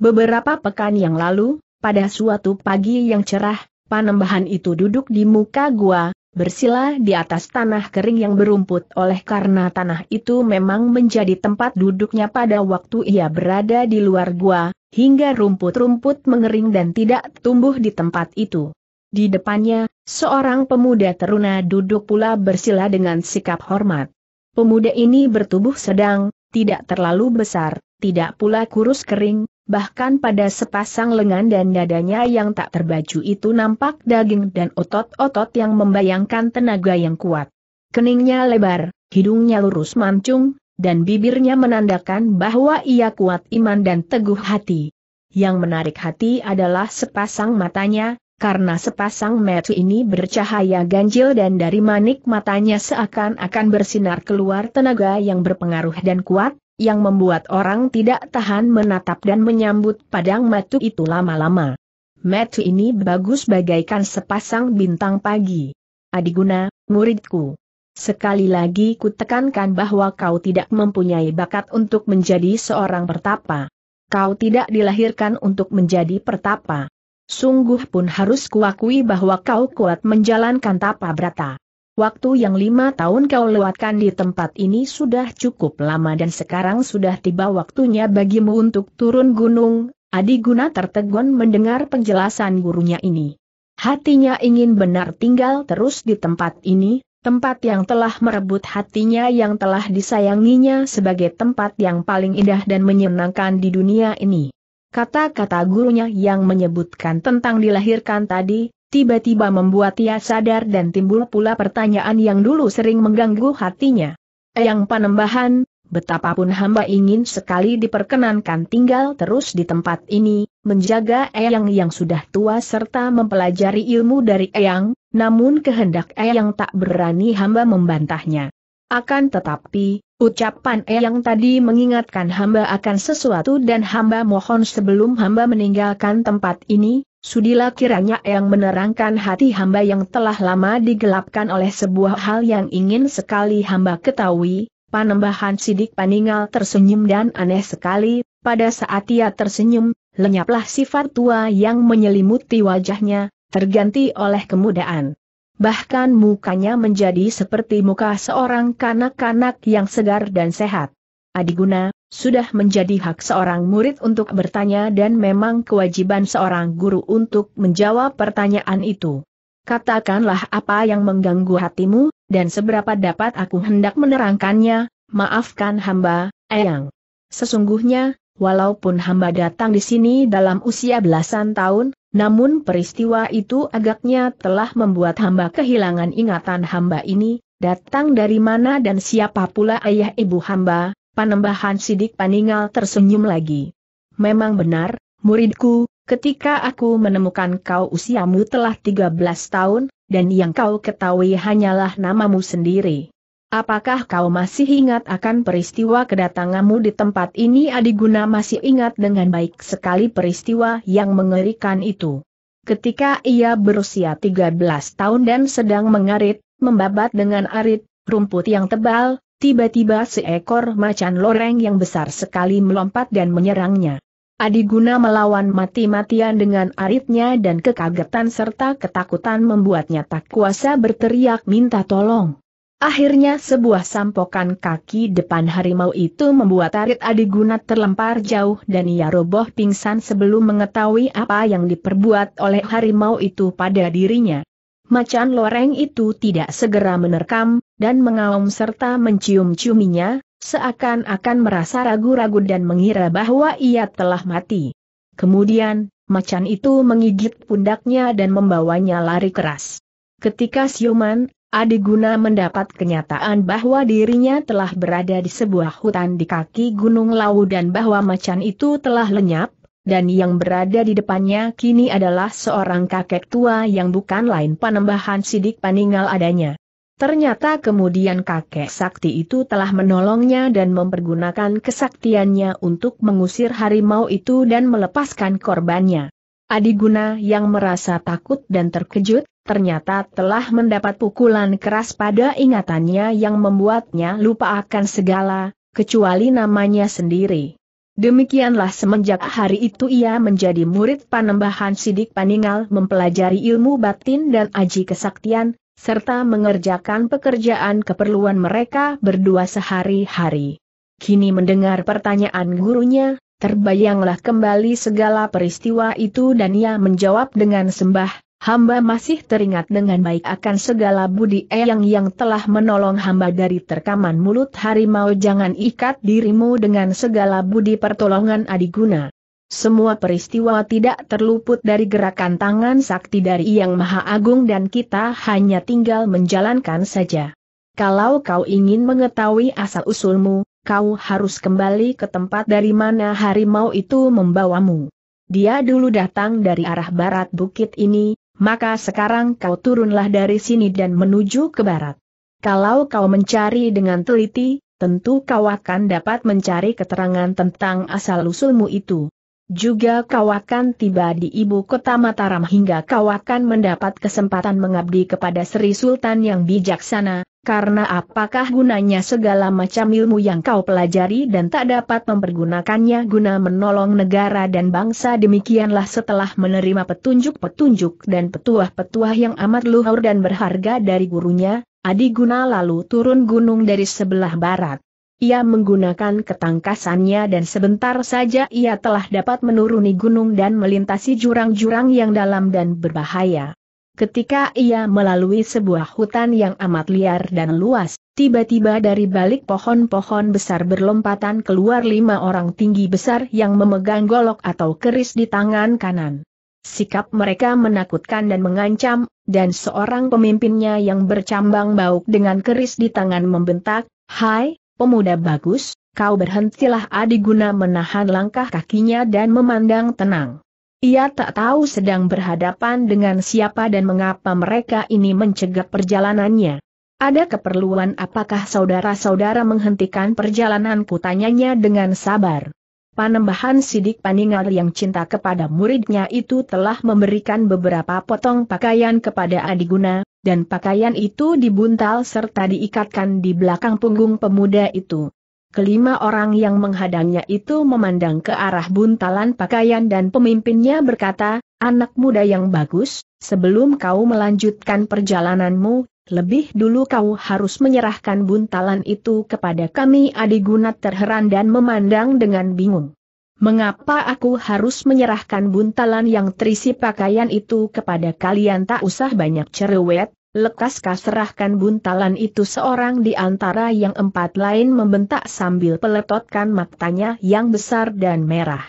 Beberapa pekan yang lalu, pada suatu pagi yang cerah, panembahan itu duduk di muka gua, bersila di atas tanah kering yang berumput oleh karena tanah itu memang menjadi tempat duduknya pada waktu ia berada di luar gua, hingga rumput-rumput mengering dan tidak tumbuh di tempat itu. Di depannya, seorang pemuda teruna duduk pula bersila dengan sikap hormat. Pemuda ini bertubuh sedang, tidak terlalu besar, tidak pula kurus kering, bahkan pada sepasang lengan dan dadanya yang tak terbaju itu nampak daging dan otot-otot yang membayangkan tenaga yang kuat. Keningnya lebar, hidungnya lurus mancung, dan bibirnya menandakan bahwa ia kuat iman dan teguh hati. Yang menarik hati adalah sepasang matanya, karena sepasang mata ini bercahaya ganjil dan dari manik matanya seakan-akan bersinar keluar tenaga yang berpengaruh dan kuat, yang membuat orang tidak tahan menatap dan menyambut padang matu itu lama-lama. Matu ini bagus bagaikan sepasang bintang pagi. Adiguna, muridku. Sekali lagi kutekankan bahwa kau tidak mempunyai bakat untuk menjadi seorang pertapa. Kau tidak dilahirkan untuk menjadi pertapa. Sungguh pun harus kuakui bahwa kau kuat menjalankan tapa brata. Waktu yang lima tahun kau lewatkan di tempat ini sudah cukup lama dan sekarang sudah tiba waktunya bagimu untuk turun gunung, Adi Guna tertegun mendengar penjelasan gurunya ini. Hatinya ingin benar tinggal terus di tempat ini, tempat yang telah merebut hatinya yang telah disayanginya sebagai tempat yang paling indah dan menyenangkan di dunia ini. Kata-kata gurunya yang menyebutkan tentang dilahirkan tadi, tiba-tiba membuat ia sadar dan timbul pula pertanyaan yang dulu sering mengganggu hatinya. Yang panembahan, betapapun hamba ingin sekali diperkenankan tinggal terus di tempat ini, menjaga Eyang yang sudah tua serta mempelajari ilmu dari Eyang, namun kehendak Eyang tak berani hamba membantahnya. Akan tetapi, ucapan Eyang tadi mengingatkan hamba akan sesuatu dan hamba mohon sebelum hamba meninggalkan tempat ini, Sudilah kiranya yang menerangkan hati hamba yang telah lama digelapkan oleh sebuah hal yang ingin sekali hamba ketahui, panembahan sidik paningal tersenyum dan aneh sekali, pada saat ia tersenyum, lenyaplah sifat tua yang menyelimuti wajahnya, terganti oleh kemudaan. Bahkan mukanya menjadi seperti muka seorang kanak-kanak yang segar dan sehat. Adiguna, sudah menjadi hak seorang murid untuk bertanya dan memang kewajiban seorang guru untuk menjawab pertanyaan itu. Katakanlah apa yang mengganggu hatimu, dan seberapa dapat aku hendak menerangkannya, maafkan hamba, Eyang. Sesungguhnya, walaupun hamba datang di sini dalam usia belasan tahun, namun peristiwa itu agaknya telah membuat hamba kehilangan ingatan hamba ini, datang dari mana dan siapa pula ayah ibu hamba, Panembahan sidik paningal tersenyum lagi. Memang benar, muridku, ketika aku menemukan kau usiamu telah 13 tahun, dan yang kau ketahui hanyalah namamu sendiri. Apakah kau masih ingat akan peristiwa kedatanganmu di tempat ini Adiguna masih ingat dengan baik sekali peristiwa yang mengerikan itu. Ketika ia berusia 13 tahun dan sedang mengarit, membabat dengan arit, rumput yang tebal, Tiba-tiba seekor macan loreng yang besar sekali melompat dan menyerangnya. Adiguna melawan mati-matian dengan aritnya dan kekagetan serta ketakutan membuatnya tak kuasa berteriak minta tolong. Akhirnya sebuah sampokan kaki depan harimau itu membuat Arit Adiguna terlempar jauh dan ia roboh pingsan sebelum mengetahui apa yang diperbuat oleh harimau itu pada dirinya. Macan loreng itu tidak segera menerkam, dan mengaum serta mencium-ciuminya, seakan-akan merasa ragu-ragu dan mengira bahwa ia telah mati. Kemudian, macan itu menggigit pundaknya dan membawanya lari keras. Ketika siuman, Adiguna mendapat kenyataan bahwa dirinya telah berada di sebuah hutan di kaki Gunung Lau dan bahwa macan itu telah lenyap, dan yang berada di depannya kini adalah seorang kakek tua yang bukan lain panembahan sidik paningal adanya. Ternyata kemudian kakek sakti itu telah menolongnya dan mempergunakan kesaktiannya untuk mengusir harimau itu dan melepaskan korbannya. Adiguna yang merasa takut dan terkejut, ternyata telah mendapat pukulan keras pada ingatannya yang membuatnya lupa akan segala, kecuali namanya sendiri. Demikianlah semenjak hari itu ia menjadi murid panembahan sidik paningal mempelajari ilmu batin dan aji kesaktian, serta mengerjakan pekerjaan keperluan mereka berdua sehari-hari. Kini mendengar pertanyaan gurunya, terbayanglah kembali segala peristiwa itu dan ia menjawab dengan sembah Hamba masih teringat dengan baik akan segala budi eyang yang telah menolong hamba dari terkaman mulut harimau jangan ikat dirimu dengan segala budi pertolongan adiguna. Semua peristiwa tidak terluput dari gerakan tangan sakti dari Yang Maha Agung dan kita hanya tinggal menjalankan saja. Kalau kau ingin mengetahui asal-usulmu, kau harus kembali ke tempat dari mana harimau itu membawamu. Dia dulu datang dari arah barat bukit ini, maka sekarang kau turunlah dari sini dan menuju ke barat. Kalau kau mencari dengan teliti, tentu kau akan dapat mencari keterangan tentang asal-usulmu itu. Juga kau akan tiba di ibu kota Mataram hingga kau akan mendapat kesempatan mengabdi kepada Sri Sultan yang bijaksana, karena apakah gunanya segala macam ilmu yang kau pelajari dan tak dapat mempergunakannya guna menolong negara dan bangsa demikianlah setelah menerima petunjuk-petunjuk dan petuah-petuah yang amat luhur dan berharga dari gurunya, Adi Guna lalu turun gunung dari sebelah barat. Ia menggunakan ketangkasannya dan sebentar saja ia telah dapat menuruni gunung dan melintasi jurang-jurang yang dalam dan berbahaya. Ketika ia melalui sebuah hutan yang amat liar dan luas, tiba-tiba dari balik pohon-pohon besar berlompatan keluar lima orang tinggi besar yang memegang golok atau keris di tangan kanan. Sikap mereka menakutkan dan mengancam, dan seorang pemimpinnya yang bercambang bauk dengan keris di tangan membentak, Hai, pemuda bagus, kau berhentilah adiguna menahan langkah kakinya dan memandang tenang. Ia tak tahu sedang berhadapan dengan siapa dan mengapa mereka ini mencegah perjalanannya. Ada keperluan apakah saudara-saudara menghentikan perjalanan? kutanyanya dengan sabar. Panembahan sidik Paningal yang cinta kepada muridnya itu telah memberikan beberapa potong pakaian kepada Adiguna, dan pakaian itu dibuntal serta diikatkan di belakang punggung pemuda itu. Kelima orang yang menghadangnya itu memandang ke arah buntalan pakaian dan pemimpinnya berkata, Anak muda yang bagus, sebelum kau melanjutkan perjalananmu, lebih dulu kau harus menyerahkan buntalan itu kepada kami guna terheran dan memandang dengan bingung. Mengapa aku harus menyerahkan buntalan yang terisi pakaian itu kepada kalian tak usah banyak cerewet, Lekas serahkan buntalan itu seorang di antara yang empat lain membentak sambil peletotkan matanya yang besar dan merah.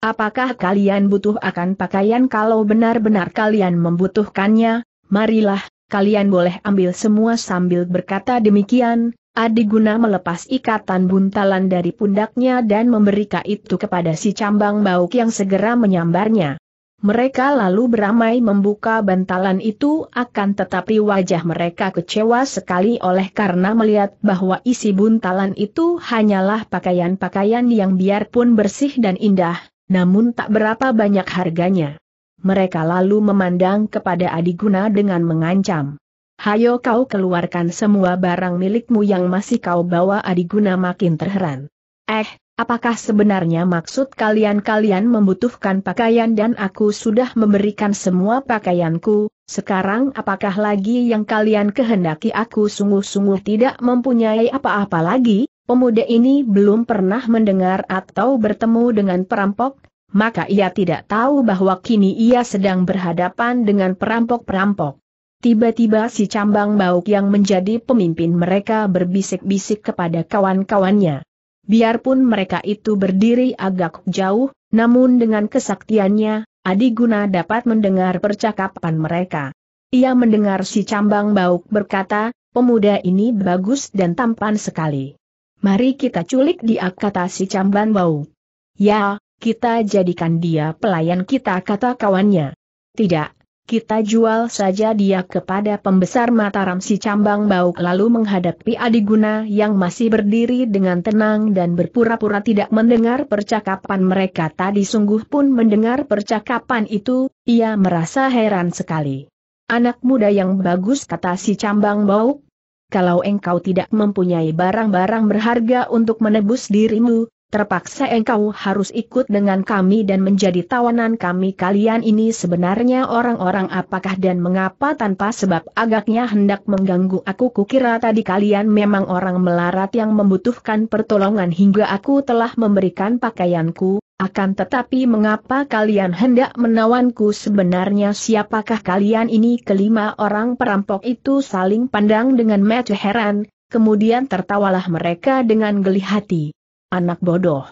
Apakah kalian butuh akan pakaian kalau benar-benar kalian membutuhkannya? Marilah, kalian boleh ambil semua sambil berkata demikian. Adiguna melepas ikatan buntalan dari pundaknya dan memberi itu kepada si cambang bauk yang segera menyambarnya. Mereka lalu beramai membuka bantalan itu akan tetapi wajah mereka kecewa sekali oleh karena melihat bahwa isi buntalan itu hanyalah pakaian-pakaian yang biarpun bersih dan indah, namun tak berapa banyak harganya. Mereka lalu memandang kepada Adiguna dengan mengancam. Hayo kau keluarkan semua barang milikmu yang masih kau bawa Adiguna makin terheran. Eh, Apakah sebenarnya maksud kalian-kalian membutuhkan pakaian dan aku sudah memberikan semua pakaianku, sekarang apakah lagi yang kalian kehendaki aku sungguh-sungguh tidak mempunyai apa-apa lagi? Pemuda ini belum pernah mendengar atau bertemu dengan perampok, maka ia tidak tahu bahwa kini ia sedang berhadapan dengan perampok-perampok. Tiba-tiba si cambang bauk yang menjadi pemimpin mereka berbisik-bisik kepada kawan-kawannya. Biarpun mereka itu berdiri agak jauh, namun dengan kesaktiannya, Adi Guna dapat mendengar percakapan mereka. Ia mendengar si cambang bauk berkata, pemuda ini bagus dan tampan sekali. Mari kita culik dia kata si cambang bauk. Ya, kita jadikan dia pelayan kita kata kawannya. Tidak, kita jual saja dia kepada pembesar Mataram si Cambang Bau, lalu menghadapi Adiguna yang masih berdiri dengan tenang dan berpura-pura tidak mendengar percakapan mereka tadi sungguh pun mendengar percakapan itu, ia merasa heran sekali. Anak muda yang bagus kata si Cambang Bau. kalau engkau tidak mempunyai barang-barang berharga untuk menebus dirimu, terpaksa engkau harus ikut dengan kami dan menjadi tawanan kami kalian ini sebenarnya orang-orang apakah dan mengapa tanpa sebab agaknya hendak mengganggu aku kukira tadi kalian memang orang melarat yang membutuhkan pertolongan hingga aku telah memberikan pakaianku, akan tetapi mengapa kalian hendak menawanku sebenarnya siapakah kalian ini kelima orang perampok itu saling pandang dengan mata heran, kemudian tertawalah mereka dengan geli hati. Anak bodoh.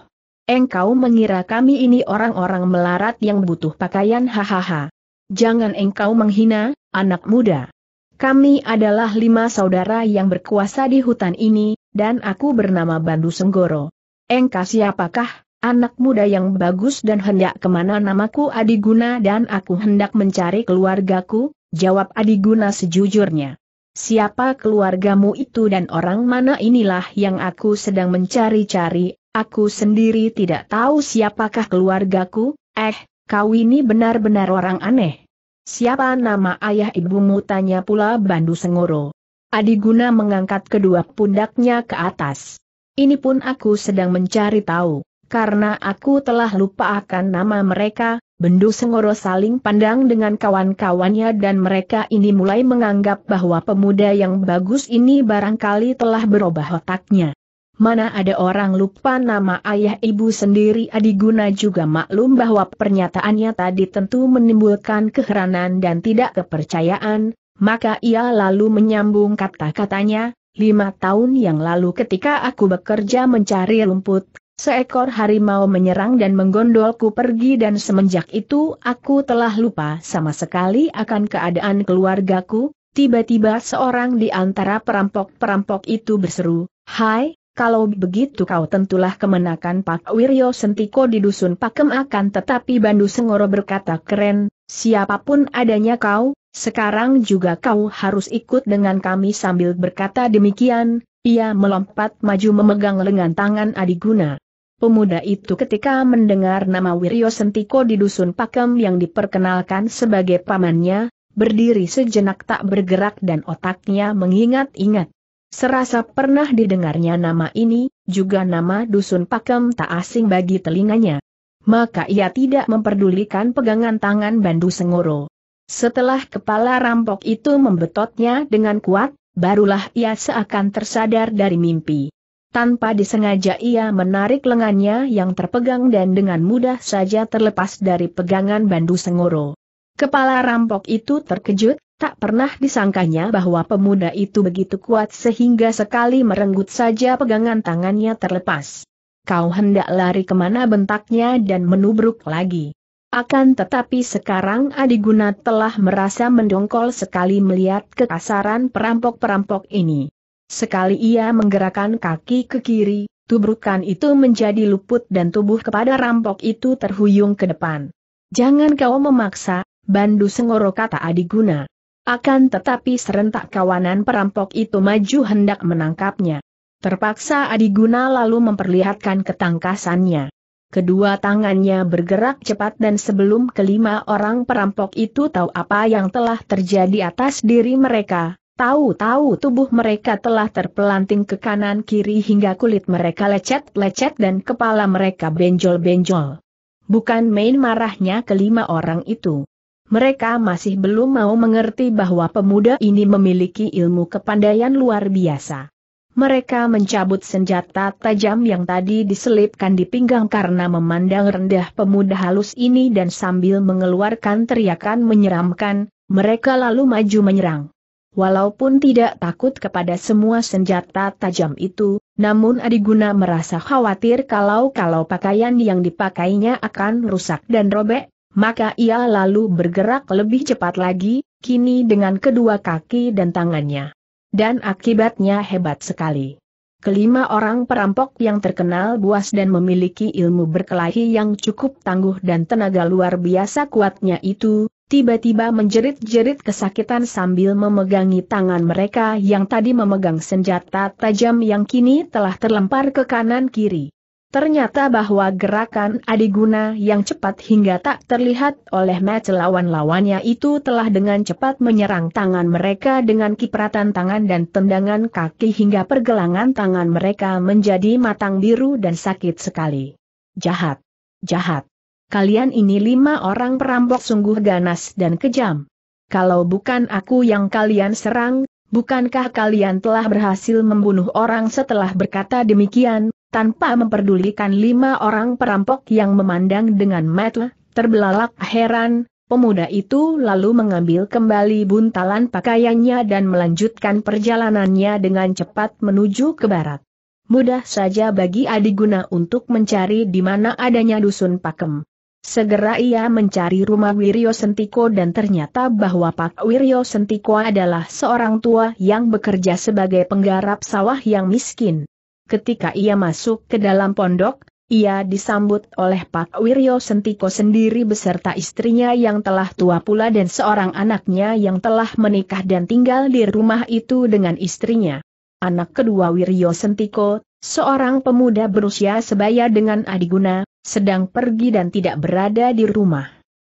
Engkau mengira kami ini orang-orang melarat yang butuh pakaian hahaha. Jangan engkau menghina, anak muda. Kami adalah lima saudara yang berkuasa di hutan ini, dan aku bernama Bandu Senggoro. Engkau siapakah, anak muda yang bagus dan hendak kemana namaku Adiguna dan aku hendak mencari keluargaku, jawab Adiguna sejujurnya siapa keluargamu itu dan orang mana inilah yang aku sedang mencari-cari, aku sendiri tidak tahu siapakah keluargaku, eh, kau ini benar-benar orang aneh. Siapa nama ayah ibumu tanya pula Bandu Sengoro. Adiguna mengangkat kedua pundaknya ke atas. Ini pun aku sedang mencari tahu, karena aku telah lupa akan nama mereka, Bendu Sengoro saling pandang dengan kawan-kawannya dan mereka ini mulai menganggap bahwa pemuda yang bagus ini barangkali telah berubah otaknya. Mana ada orang lupa nama ayah ibu sendiri Adiguna juga maklum bahwa pernyataannya tadi tentu menimbulkan keheranan dan tidak kepercayaan, maka ia lalu menyambung kata-katanya, lima tahun yang lalu ketika aku bekerja mencari rumput, Seekor harimau menyerang dan menggondolku pergi dan semenjak itu aku telah lupa sama sekali akan keadaan keluargaku, tiba-tiba seorang di antara perampok-perampok itu berseru, Hai, kalau begitu kau tentulah kemenakan Pak Wiryo Sentiko di dusun Pakem akan tetapi Bandu Sengoro berkata keren, siapapun adanya kau, sekarang juga kau harus ikut dengan kami sambil berkata demikian, ia melompat maju memegang lengan tangan Adiguna. Pemuda itu ketika mendengar nama Wiryo Sentiko di dusun Pakem yang diperkenalkan sebagai pamannya, berdiri sejenak tak bergerak dan otaknya mengingat-ingat. Serasa pernah didengarnya nama ini, juga nama dusun Pakem tak asing bagi telinganya. Maka ia tidak memperdulikan pegangan tangan Bandu Sengoro. Setelah kepala rampok itu membetotnya dengan kuat, barulah ia seakan tersadar dari mimpi. Tanpa disengaja ia menarik lengannya yang terpegang dan dengan mudah saja terlepas dari pegangan Bandu Sengoro. Kepala rampok itu terkejut, tak pernah disangkanya bahwa pemuda itu begitu kuat sehingga sekali merenggut saja pegangan tangannya terlepas. Kau hendak lari kemana bentaknya dan menubruk lagi. Akan tetapi sekarang Adiguna telah merasa mendongkol sekali melihat kekasaran perampok-perampok ini. Sekali ia menggerakkan kaki ke kiri, tubrukan itu menjadi luput dan tubuh kepada rampok itu terhuyung ke depan. Jangan kau memaksa, Bandu Sengoro kata Adiguna. Akan tetapi serentak kawanan perampok itu maju hendak menangkapnya. Terpaksa Adiguna lalu memperlihatkan ketangkasannya. Kedua tangannya bergerak cepat dan sebelum kelima orang perampok itu tahu apa yang telah terjadi atas diri mereka, Tahu-tahu tubuh mereka telah terpelanting ke kanan kiri hingga kulit mereka lecet-lecet dan kepala mereka benjol-benjol. Bukan main marahnya kelima orang itu. Mereka masih belum mau mengerti bahwa pemuda ini memiliki ilmu kepandaian luar biasa. Mereka mencabut senjata tajam yang tadi diselipkan di pinggang karena memandang rendah pemuda halus ini dan sambil mengeluarkan teriakan menyeramkan, mereka lalu maju menyerang. Walaupun tidak takut kepada semua senjata tajam itu, namun Adiguna merasa khawatir kalau-kalau pakaian yang dipakainya akan rusak dan robek, maka ia lalu bergerak lebih cepat lagi, kini dengan kedua kaki dan tangannya. Dan akibatnya hebat sekali. Kelima orang perampok yang terkenal buas dan memiliki ilmu berkelahi yang cukup tangguh dan tenaga luar biasa kuatnya itu, tiba-tiba menjerit-jerit kesakitan sambil memegangi tangan mereka yang tadi memegang senjata tajam yang kini telah terlempar ke kanan-kiri. Ternyata bahwa gerakan adiguna yang cepat hingga tak terlihat oleh match lawan-lawannya itu telah dengan cepat menyerang tangan mereka dengan kipratan tangan dan tendangan kaki hingga pergelangan tangan mereka menjadi matang biru dan sakit sekali. Jahat. Jahat. Kalian ini lima orang perampok sungguh ganas dan kejam. Kalau bukan aku yang kalian serang, bukankah kalian telah berhasil membunuh orang setelah berkata demikian, tanpa memperdulikan lima orang perampok yang memandang dengan mata, terbelalak heran, pemuda itu lalu mengambil kembali buntalan pakaiannya dan melanjutkan perjalanannya dengan cepat menuju ke barat. Mudah saja bagi Adiguna untuk mencari di mana adanya dusun pakem. Segera ia mencari rumah Wiryo Sentiko dan ternyata bahwa Pak Wiryo Sentiko adalah seorang tua yang bekerja sebagai penggarap sawah yang miskin. Ketika ia masuk ke dalam pondok, ia disambut oleh Pak Wiryo Sentiko sendiri beserta istrinya yang telah tua pula dan seorang anaknya yang telah menikah dan tinggal di rumah itu dengan istrinya. Anak kedua Wiryo Sentiko, seorang pemuda berusia sebaya dengan Adiguna, sedang pergi dan tidak berada di rumah.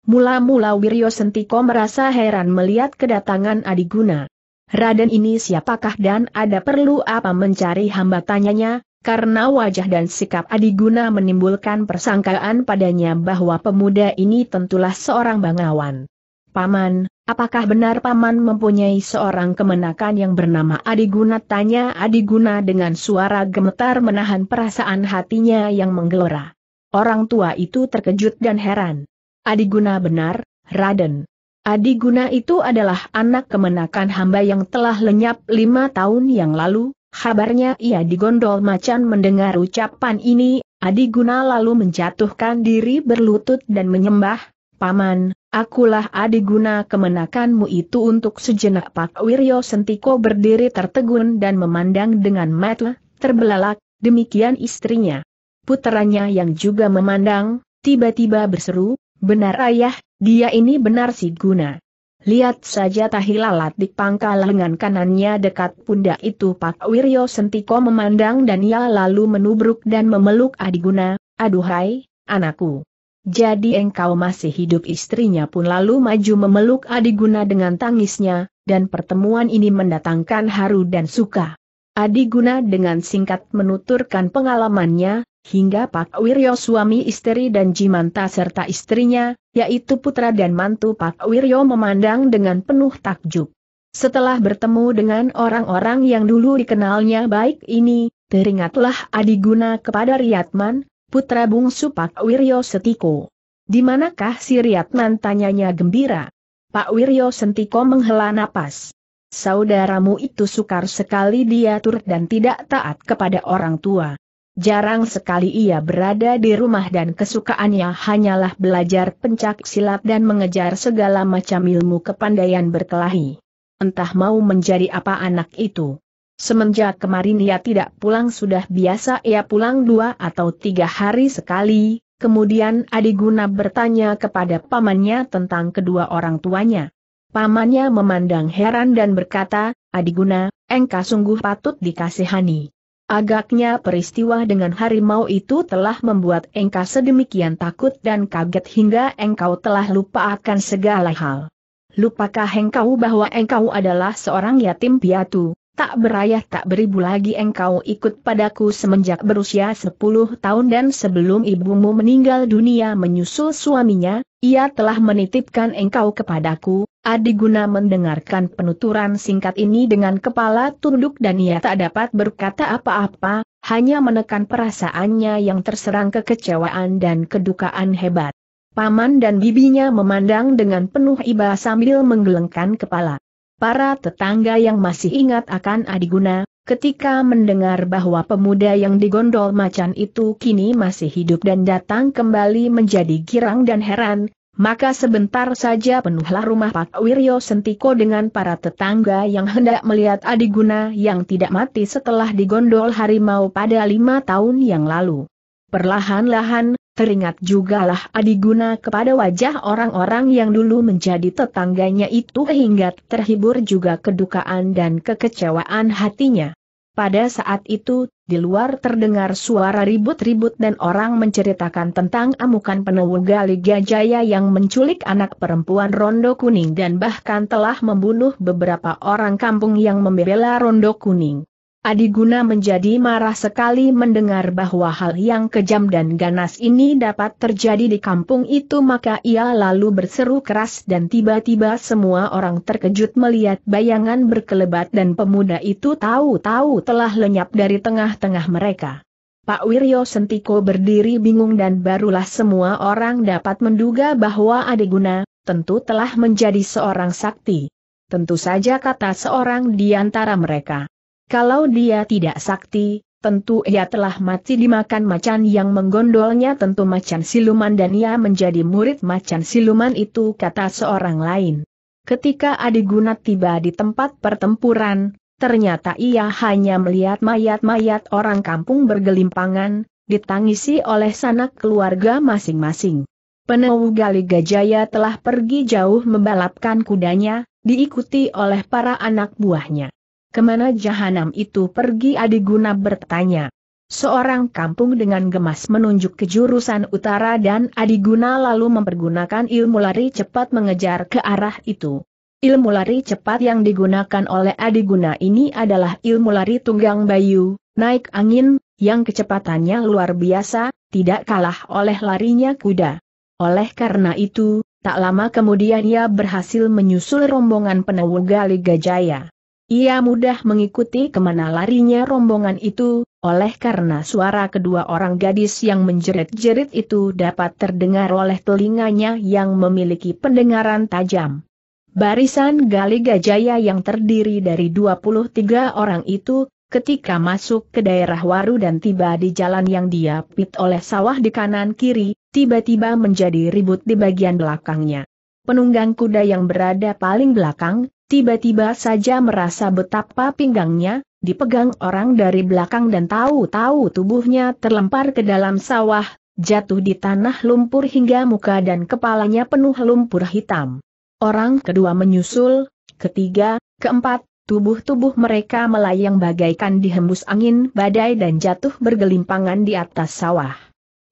Mula-mula Wiryo Sentiko merasa heran melihat kedatangan Adiguna. Raden ini siapakah dan ada perlu apa mencari hamba tanyanya, karena wajah dan sikap Adiguna menimbulkan persangkaan padanya bahwa pemuda ini tentulah seorang bangawan. Paman, apakah benar Paman mempunyai seorang kemenakan yang bernama Adiguna? Tanya Adiguna dengan suara gemetar menahan perasaan hatinya yang menggelora. Orang tua itu terkejut dan heran. Adiguna benar, Raden. Adiguna itu adalah anak kemenakan hamba yang telah lenyap lima tahun yang lalu, kabarnya ia digondol macan mendengar ucapan ini, Adiguna lalu menjatuhkan diri berlutut dan menyembah, Paman, akulah Adiguna kemenakanmu itu untuk sejenak Pak Wiryo Sentiko berdiri tertegun dan memandang dengan mata terbelalak, demikian istrinya. Puteranya yang juga memandang, tiba-tiba berseru, benar ayah, dia ini benar si guna. Lihat saja tahi lalat di pangkal lengan kanannya dekat pundak itu Pak Wiryo Sentiko memandang dan ia lalu menubruk dan memeluk Adiguna, aduhai, anakku. Jadi engkau masih hidup istrinya pun lalu maju memeluk Adiguna dengan tangisnya, dan pertemuan ini mendatangkan haru dan suka. Adiguna dengan singkat menuturkan pengalamannya, hingga Pak Wiryo suami istri dan Jimanta serta istrinya, yaitu putra dan mantu Pak Wiryo memandang dengan penuh takjub. Setelah bertemu dengan orang-orang yang dulu dikenalnya baik ini, teringatlah Adiguna kepada Riyatman, putra bungsu Pak Wiryo Setiko. Di manakah si Riyatman tanyanya gembira? Pak Wiryo Sentiko menghela napas. Saudaramu itu sukar sekali diatur dan tidak taat kepada orang tua. Jarang sekali ia berada di rumah dan kesukaannya hanyalah belajar pencak silat dan mengejar segala macam ilmu kepandaian berkelahi. Entah mau menjadi apa anak itu. Semenjak kemarin ia tidak pulang sudah biasa ia pulang dua atau tiga hari sekali, kemudian Adiguna bertanya kepada pamannya tentang kedua orang tuanya. Pamannya memandang heran dan berkata, Adiguna, engkau sungguh patut dikasihani. Agaknya peristiwa dengan harimau itu telah membuat engkau sedemikian takut dan kaget hingga engkau telah lupa akan segala hal. Lupakah engkau bahwa engkau adalah seorang yatim piatu? tak berayah tak beribu lagi engkau ikut padaku semenjak berusia 10 tahun dan sebelum ibumu meninggal dunia menyusul suaminya, ia telah menitipkan engkau kepadaku, Adiguna mendengarkan penuturan singkat ini dengan kepala tunduk dan ia tak dapat berkata apa-apa, hanya menekan perasaannya yang terserang kekecewaan dan kedukaan hebat. Paman dan bibinya memandang dengan penuh iba sambil menggelengkan kepala. Para tetangga yang masih ingat akan Adiguna, ketika mendengar bahwa pemuda yang digondol macan itu kini masih hidup dan datang kembali menjadi girang dan heran, maka sebentar saja penuhlah rumah Pak Wiryo Sentiko dengan para tetangga yang hendak melihat Adiguna yang tidak mati setelah digondol harimau pada lima tahun yang lalu. Perlahan-lahan, Teringat jugalah adiguna kepada wajah orang-orang yang dulu menjadi tetangganya itu hingga terhibur juga kedukaan dan kekecewaan hatinya. Pada saat itu, di luar terdengar suara ribut-ribut dan orang menceritakan tentang amukan penewu Liga Jaya yang menculik anak perempuan Rondo Kuning dan bahkan telah membunuh beberapa orang kampung yang membela Rondo Kuning. Adiguna menjadi marah sekali mendengar bahwa hal yang kejam dan ganas ini dapat terjadi di kampung itu maka ia lalu berseru keras dan tiba-tiba semua orang terkejut melihat bayangan berkelebat dan pemuda itu tahu-tahu telah lenyap dari tengah-tengah mereka. Pak Wiryo Sentiko berdiri bingung dan barulah semua orang dapat menduga bahwa Adiguna, tentu telah menjadi seorang sakti. Tentu saja kata seorang di antara mereka. Kalau dia tidak sakti, tentu ia telah mati dimakan macan yang menggondolnya tentu macan siluman dan ia menjadi murid macan siluman itu kata seorang lain. Ketika Adi Gunat tiba di tempat pertempuran, ternyata ia hanya melihat mayat-mayat orang kampung bergelimpangan, ditangisi oleh sanak keluarga masing-masing. Penewu Gali Gajaya telah pergi jauh membalapkan kudanya, diikuti oleh para anak buahnya. Kemana jahanam itu pergi Adiguna bertanya. Seorang kampung dengan gemas menunjuk ke jurusan utara dan Adiguna lalu mempergunakan ilmu lari cepat mengejar ke arah itu. Ilmu lari cepat yang digunakan oleh Adiguna ini adalah ilmu lari tunggang bayu, naik angin, yang kecepatannya luar biasa, tidak kalah oleh larinya kuda. Oleh karena itu, tak lama kemudian ia berhasil menyusul rombongan penewu Gali Jaya. Ia mudah mengikuti kemana larinya rombongan itu, oleh karena suara kedua orang gadis yang menjerit-jerit itu dapat terdengar oleh telinganya yang memiliki pendengaran tajam. Barisan Gali Gajaya yang terdiri dari 23 orang itu, ketika masuk ke daerah Waru dan tiba di jalan yang diapit oleh sawah di kanan kiri, tiba-tiba menjadi ribut di bagian belakangnya. Penunggang kuda yang berada paling belakang, tiba-tiba saja merasa betapa pinggangnya, dipegang orang dari belakang dan tahu-tahu tubuhnya terlempar ke dalam sawah, jatuh di tanah lumpur hingga muka dan kepalanya penuh lumpur hitam. Orang kedua menyusul, ketiga, keempat, tubuh-tubuh mereka melayang bagaikan dihembus angin badai dan jatuh bergelimpangan di atas sawah.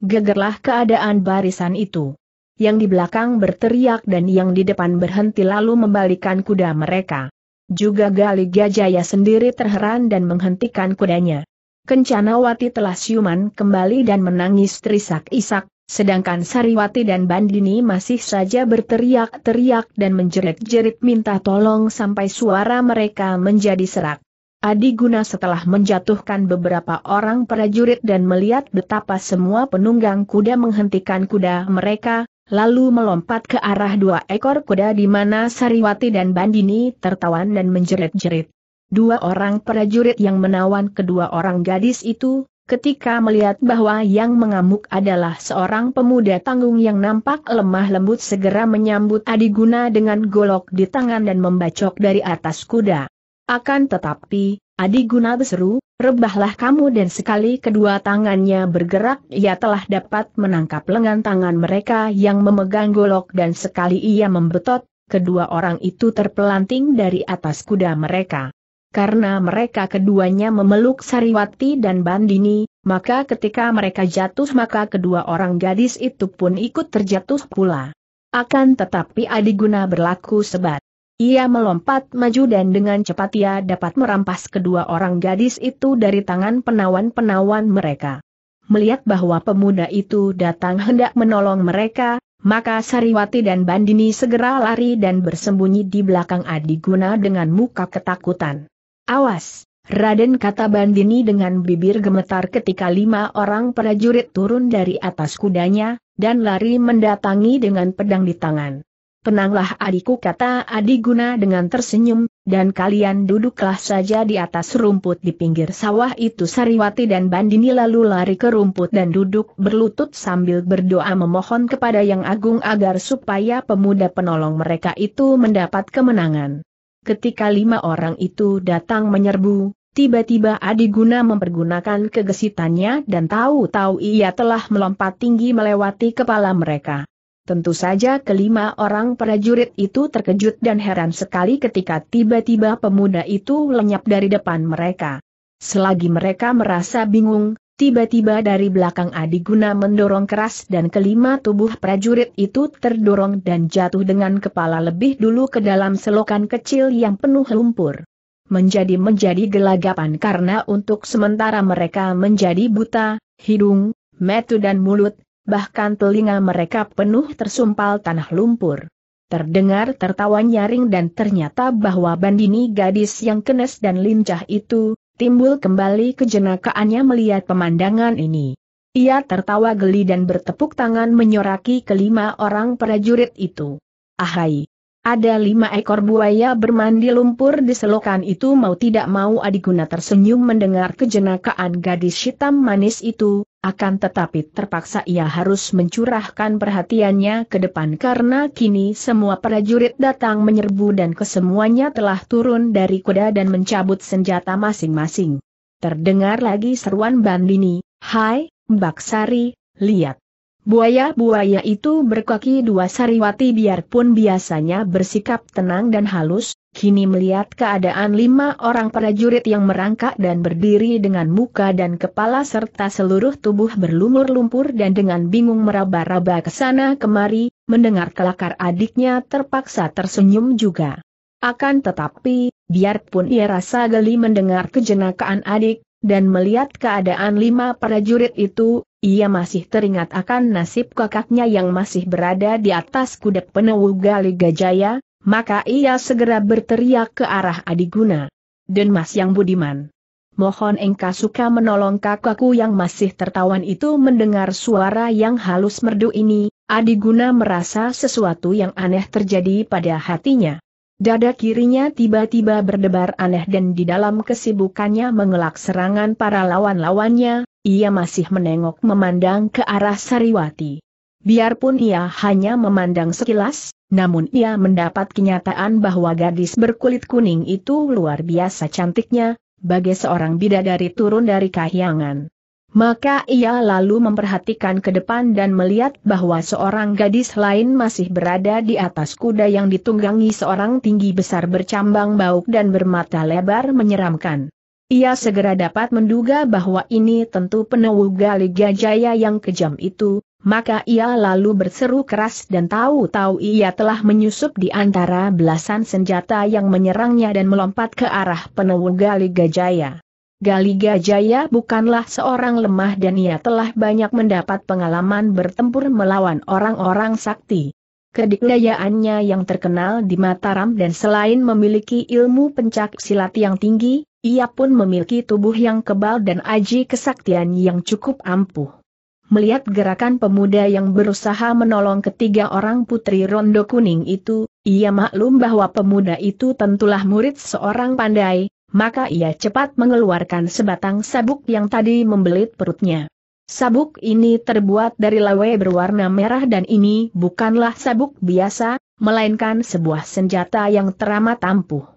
Gegerlah keadaan barisan itu yang di belakang berteriak dan yang di depan berhenti lalu membalikan kuda mereka. Juga Gali Gajaya sendiri terheran dan menghentikan kudanya. Kencana Wati telah siuman kembali dan menangis terisak-isak, sedangkan Sariwati dan Bandini masih saja berteriak-teriak dan menjerit-jerit minta tolong sampai suara mereka menjadi serak. Adi Guna setelah menjatuhkan beberapa orang prajurit dan melihat betapa semua penunggang kuda menghentikan kuda mereka, lalu melompat ke arah dua ekor kuda di mana Sariwati dan Bandini tertawan dan menjerit-jerit. Dua orang prajurit yang menawan kedua orang gadis itu, ketika melihat bahwa yang mengamuk adalah seorang pemuda tanggung yang nampak lemah lembut segera menyambut Adiguna dengan golok di tangan dan membacok dari atas kuda. Akan tetapi, Adi Guna berseru, rebahlah kamu dan sekali kedua tangannya bergerak ia telah dapat menangkap lengan tangan mereka yang memegang golok dan sekali ia membetot, kedua orang itu terpelanting dari atas kuda mereka. Karena mereka keduanya memeluk Sariwati dan Bandini, maka ketika mereka jatuh maka kedua orang gadis itu pun ikut terjatuh pula. Akan tetapi Adiguna berlaku sebat. Ia melompat maju dan dengan cepat ia dapat merampas kedua orang gadis itu dari tangan penawan-penawan mereka. Melihat bahwa pemuda itu datang hendak menolong mereka, maka Sariwati dan Bandini segera lari dan bersembunyi di belakang Adiguna dengan muka ketakutan. Awas! Raden kata Bandini dengan bibir gemetar ketika lima orang prajurit turun dari atas kudanya, dan lari mendatangi dengan pedang di tangan. Tenanglah adikku kata Adiguna dengan tersenyum, dan kalian duduklah saja di atas rumput di pinggir sawah itu Sariwati dan Bandini lalu lari ke rumput dan duduk berlutut sambil berdoa memohon kepada yang agung agar supaya pemuda penolong mereka itu mendapat kemenangan. Ketika lima orang itu datang menyerbu, tiba-tiba Adiguna mempergunakan kegesitannya dan tahu-tahu ia telah melompat tinggi melewati kepala mereka. Tentu saja kelima orang prajurit itu terkejut dan heran sekali ketika tiba-tiba pemuda itu lenyap dari depan mereka. Selagi mereka merasa bingung, tiba-tiba dari belakang Adiguna mendorong keras dan kelima tubuh prajurit itu terdorong dan jatuh dengan kepala lebih dulu ke dalam selokan kecil yang penuh lumpur. Menjadi-menjadi gelagapan karena untuk sementara mereka menjadi buta, hidung, metu dan mulut, bahkan telinga mereka penuh tersumpal tanah lumpur. Terdengar tertawa nyaring dan ternyata bahwa bandini gadis yang kenes dan lincah itu, timbul kembali kejenakaannya melihat pemandangan ini. Ia tertawa geli dan bertepuk tangan menyoraki kelima orang prajurit itu. Ahai, ada lima ekor buaya bermandi lumpur di selokan itu mau tidak mau Adiguna tersenyum mendengar kejenakaan gadis hitam manis itu, akan tetapi terpaksa ia harus mencurahkan perhatiannya ke depan karena kini semua prajurit datang menyerbu dan kesemuanya telah turun dari kuda dan mencabut senjata masing-masing. Terdengar lagi seruan Bandini, Hai, Mbak Sari, lihat. Buaya-buaya itu berkaki dua Sariwati biarpun biasanya bersikap tenang dan halus, kini melihat keadaan lima orang prajurit yang merangkak dan berdiri dengan muka dan kepala serta seluruh tubuh berlumur lumpur dan dengan bingung meraba-raba ke sana kemari, mendengar kelakar adiknya terpaksa tersenyum juga. Akan tetapi, biarpun ia rasa geli mendengar kejenakaan adik, dan melihat keadaan lima prajurit itu, ia masih teringat akan nasib kakaknya yang masih berada di atas kuda penewu Gali Gajaya, maka ia segera berteriak ke arah Adiguna. dan Mas yang budiman. Mohon engkau suka menolong kakakku yang masih tertawan itu mendengar suara yang halus merdu ini, Adiguna merasa sesuatu yang aneh terjadi pada hatinya. Dada kirinya tiba-tiba berdebar aneh dan di dalam kesibukannya mengelak serangan para lawan-lawannya, ia masih menengok memandang ke arah Sariwati. Biarpun ia hanya memandang sekilas, namun ia mendapat kenyataan bahwa gadis berkulit kuning itu luar biasa cantiknya, bagi seorang bidadari turun dari kahyangan. Maka ia lalu memperhatikan ke depan dan melihat bahwa seorang gadis lain masih berada di atas kuda yang ditunggangi seorang tinggi besar bercambang bauk dan bermata lebar menyeramkan. Ia segera dapat menduga bahwa ini tentu penemu gali gajaya yang kejam itu, maka ia lalu berseru keras dan tahu-tahu ia telah menyusup di antara belasan senjata yang menyerangnya dan melompat ke arah penemu gali gajaya. Gali Gajaya bukanlah seorang lemah dan ia telah banyak mendapat pengalaman bertempur melawan orang-orang sakti. Kedikdayaannya yang terkenal di Mataram dan selain memiliki ilmu pencak silat yang tinggi, ia pun memiliki tubuh yang kebal dan aji kesaktian yang cukup ampuh. Melihat gerakan pemuda yang berusaha menolong ketiga orang putri rondo kuning itu, ia maklum bahwa pemuda itu tentulah murid seorang pandai, maka ia cepat mengeluarkan sebatang sabuk yang tadi membelit perutnya. Sabuk ini terbuat dari lawe berwarna merah dan ini bukanlah sabuk biasa, melainkan sebuah senjata yang teramat ampuh.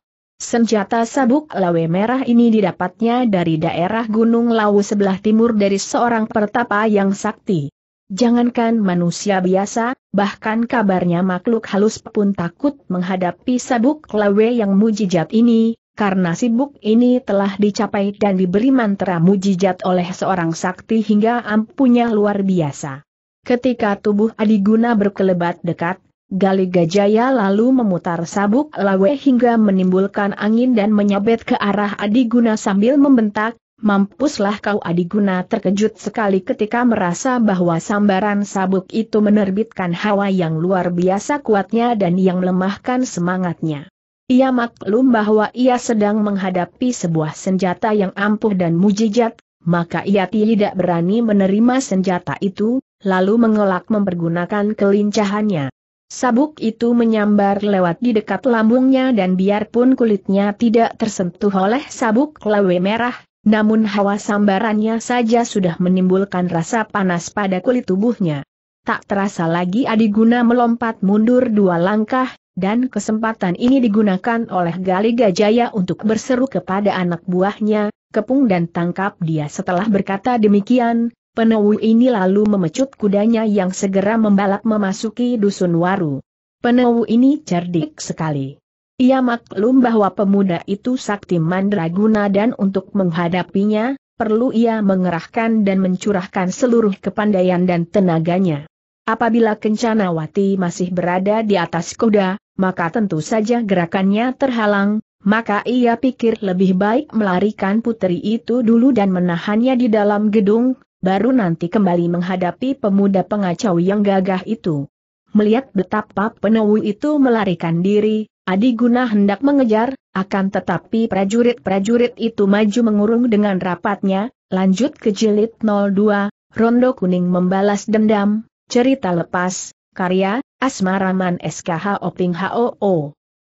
Senjata sabuk lawe merah ini didapatnya dari daerah Gunung Lawu sebelah timur dari seorang pertapa yang sakti. Jangankan manusia biasa, bahkan kabarnya makhluk halus pun takut menghadapi sabuk lawe yang mujijat ini, karena sibuk ini telah dicapai dan diberi mantra mujijat oleh seorang sakti hingga ampunya luar biasa. Ketika tubuh Adiguna berkelebat dekat, Gali Gajaya lalu memutar sabuk lawe hingga menimbulkan angin dan menyabet ke arah Adiguna sambil membentak, Mampuslah kau Adiguna terkejut sekali ketika merasa bahwa sambaran sabuk itu menerbitkan hawa yang luar biasa kuatnya dan yang melemahkan semangatnya. Ia maklum bahwa ia sedang menghadapi sebuah senjata yang ampuh dan mujijat, maka ia tidak berani menerima senjata itu, lalu mengelak mempergunakan kelincahannya. Sabuk itu menyambar lewat di dekat lambungnya dan biarpun kulitnya tidak tersentuh oleh sabuk lawe merah, namun hawa sambarannya saja sudah menimbulkan rasa panas pada kulit tubuhnya. Tak terasa lagi Adiguna melompat mundur dua langkah, dan kesempatan ini digunakan oleh Gali Gajaya untuk berseru kepada anak buahnya, kepung dan tangkap dia setelah berkata demikian, Penewu ini lalu memecut kudanya yang segera membalap memasuki dusun waru. Penewu ini cerdik sekali. Ia maklum bahwa pemuda itu sakti mandraguna dan untuk menghadapinya, perlu ia mengerahkan dan mencurahkan seluruh kepandaian dan tenaganya. Apabila Kencanawati masih berada di atas kuda, maka tentu saja gerakannya terhalang, maka ia pikir lebih baik melarikan putri itu dulu dan menahannya di dalam gedung, baru nanti kembali menghadapi pemuda pengacau yang gagah itu. Melihat betapa penewu itu melarikan diri, Adi Guna hendak mengejar, akan tetapi prajurit-prajurit itu maju mengurung dengan rapatnya, lanjut ke jilid 02, Rondo Kuning membalas dendam, cerita lepas, karya, Asmaraman SKH Oping HOO.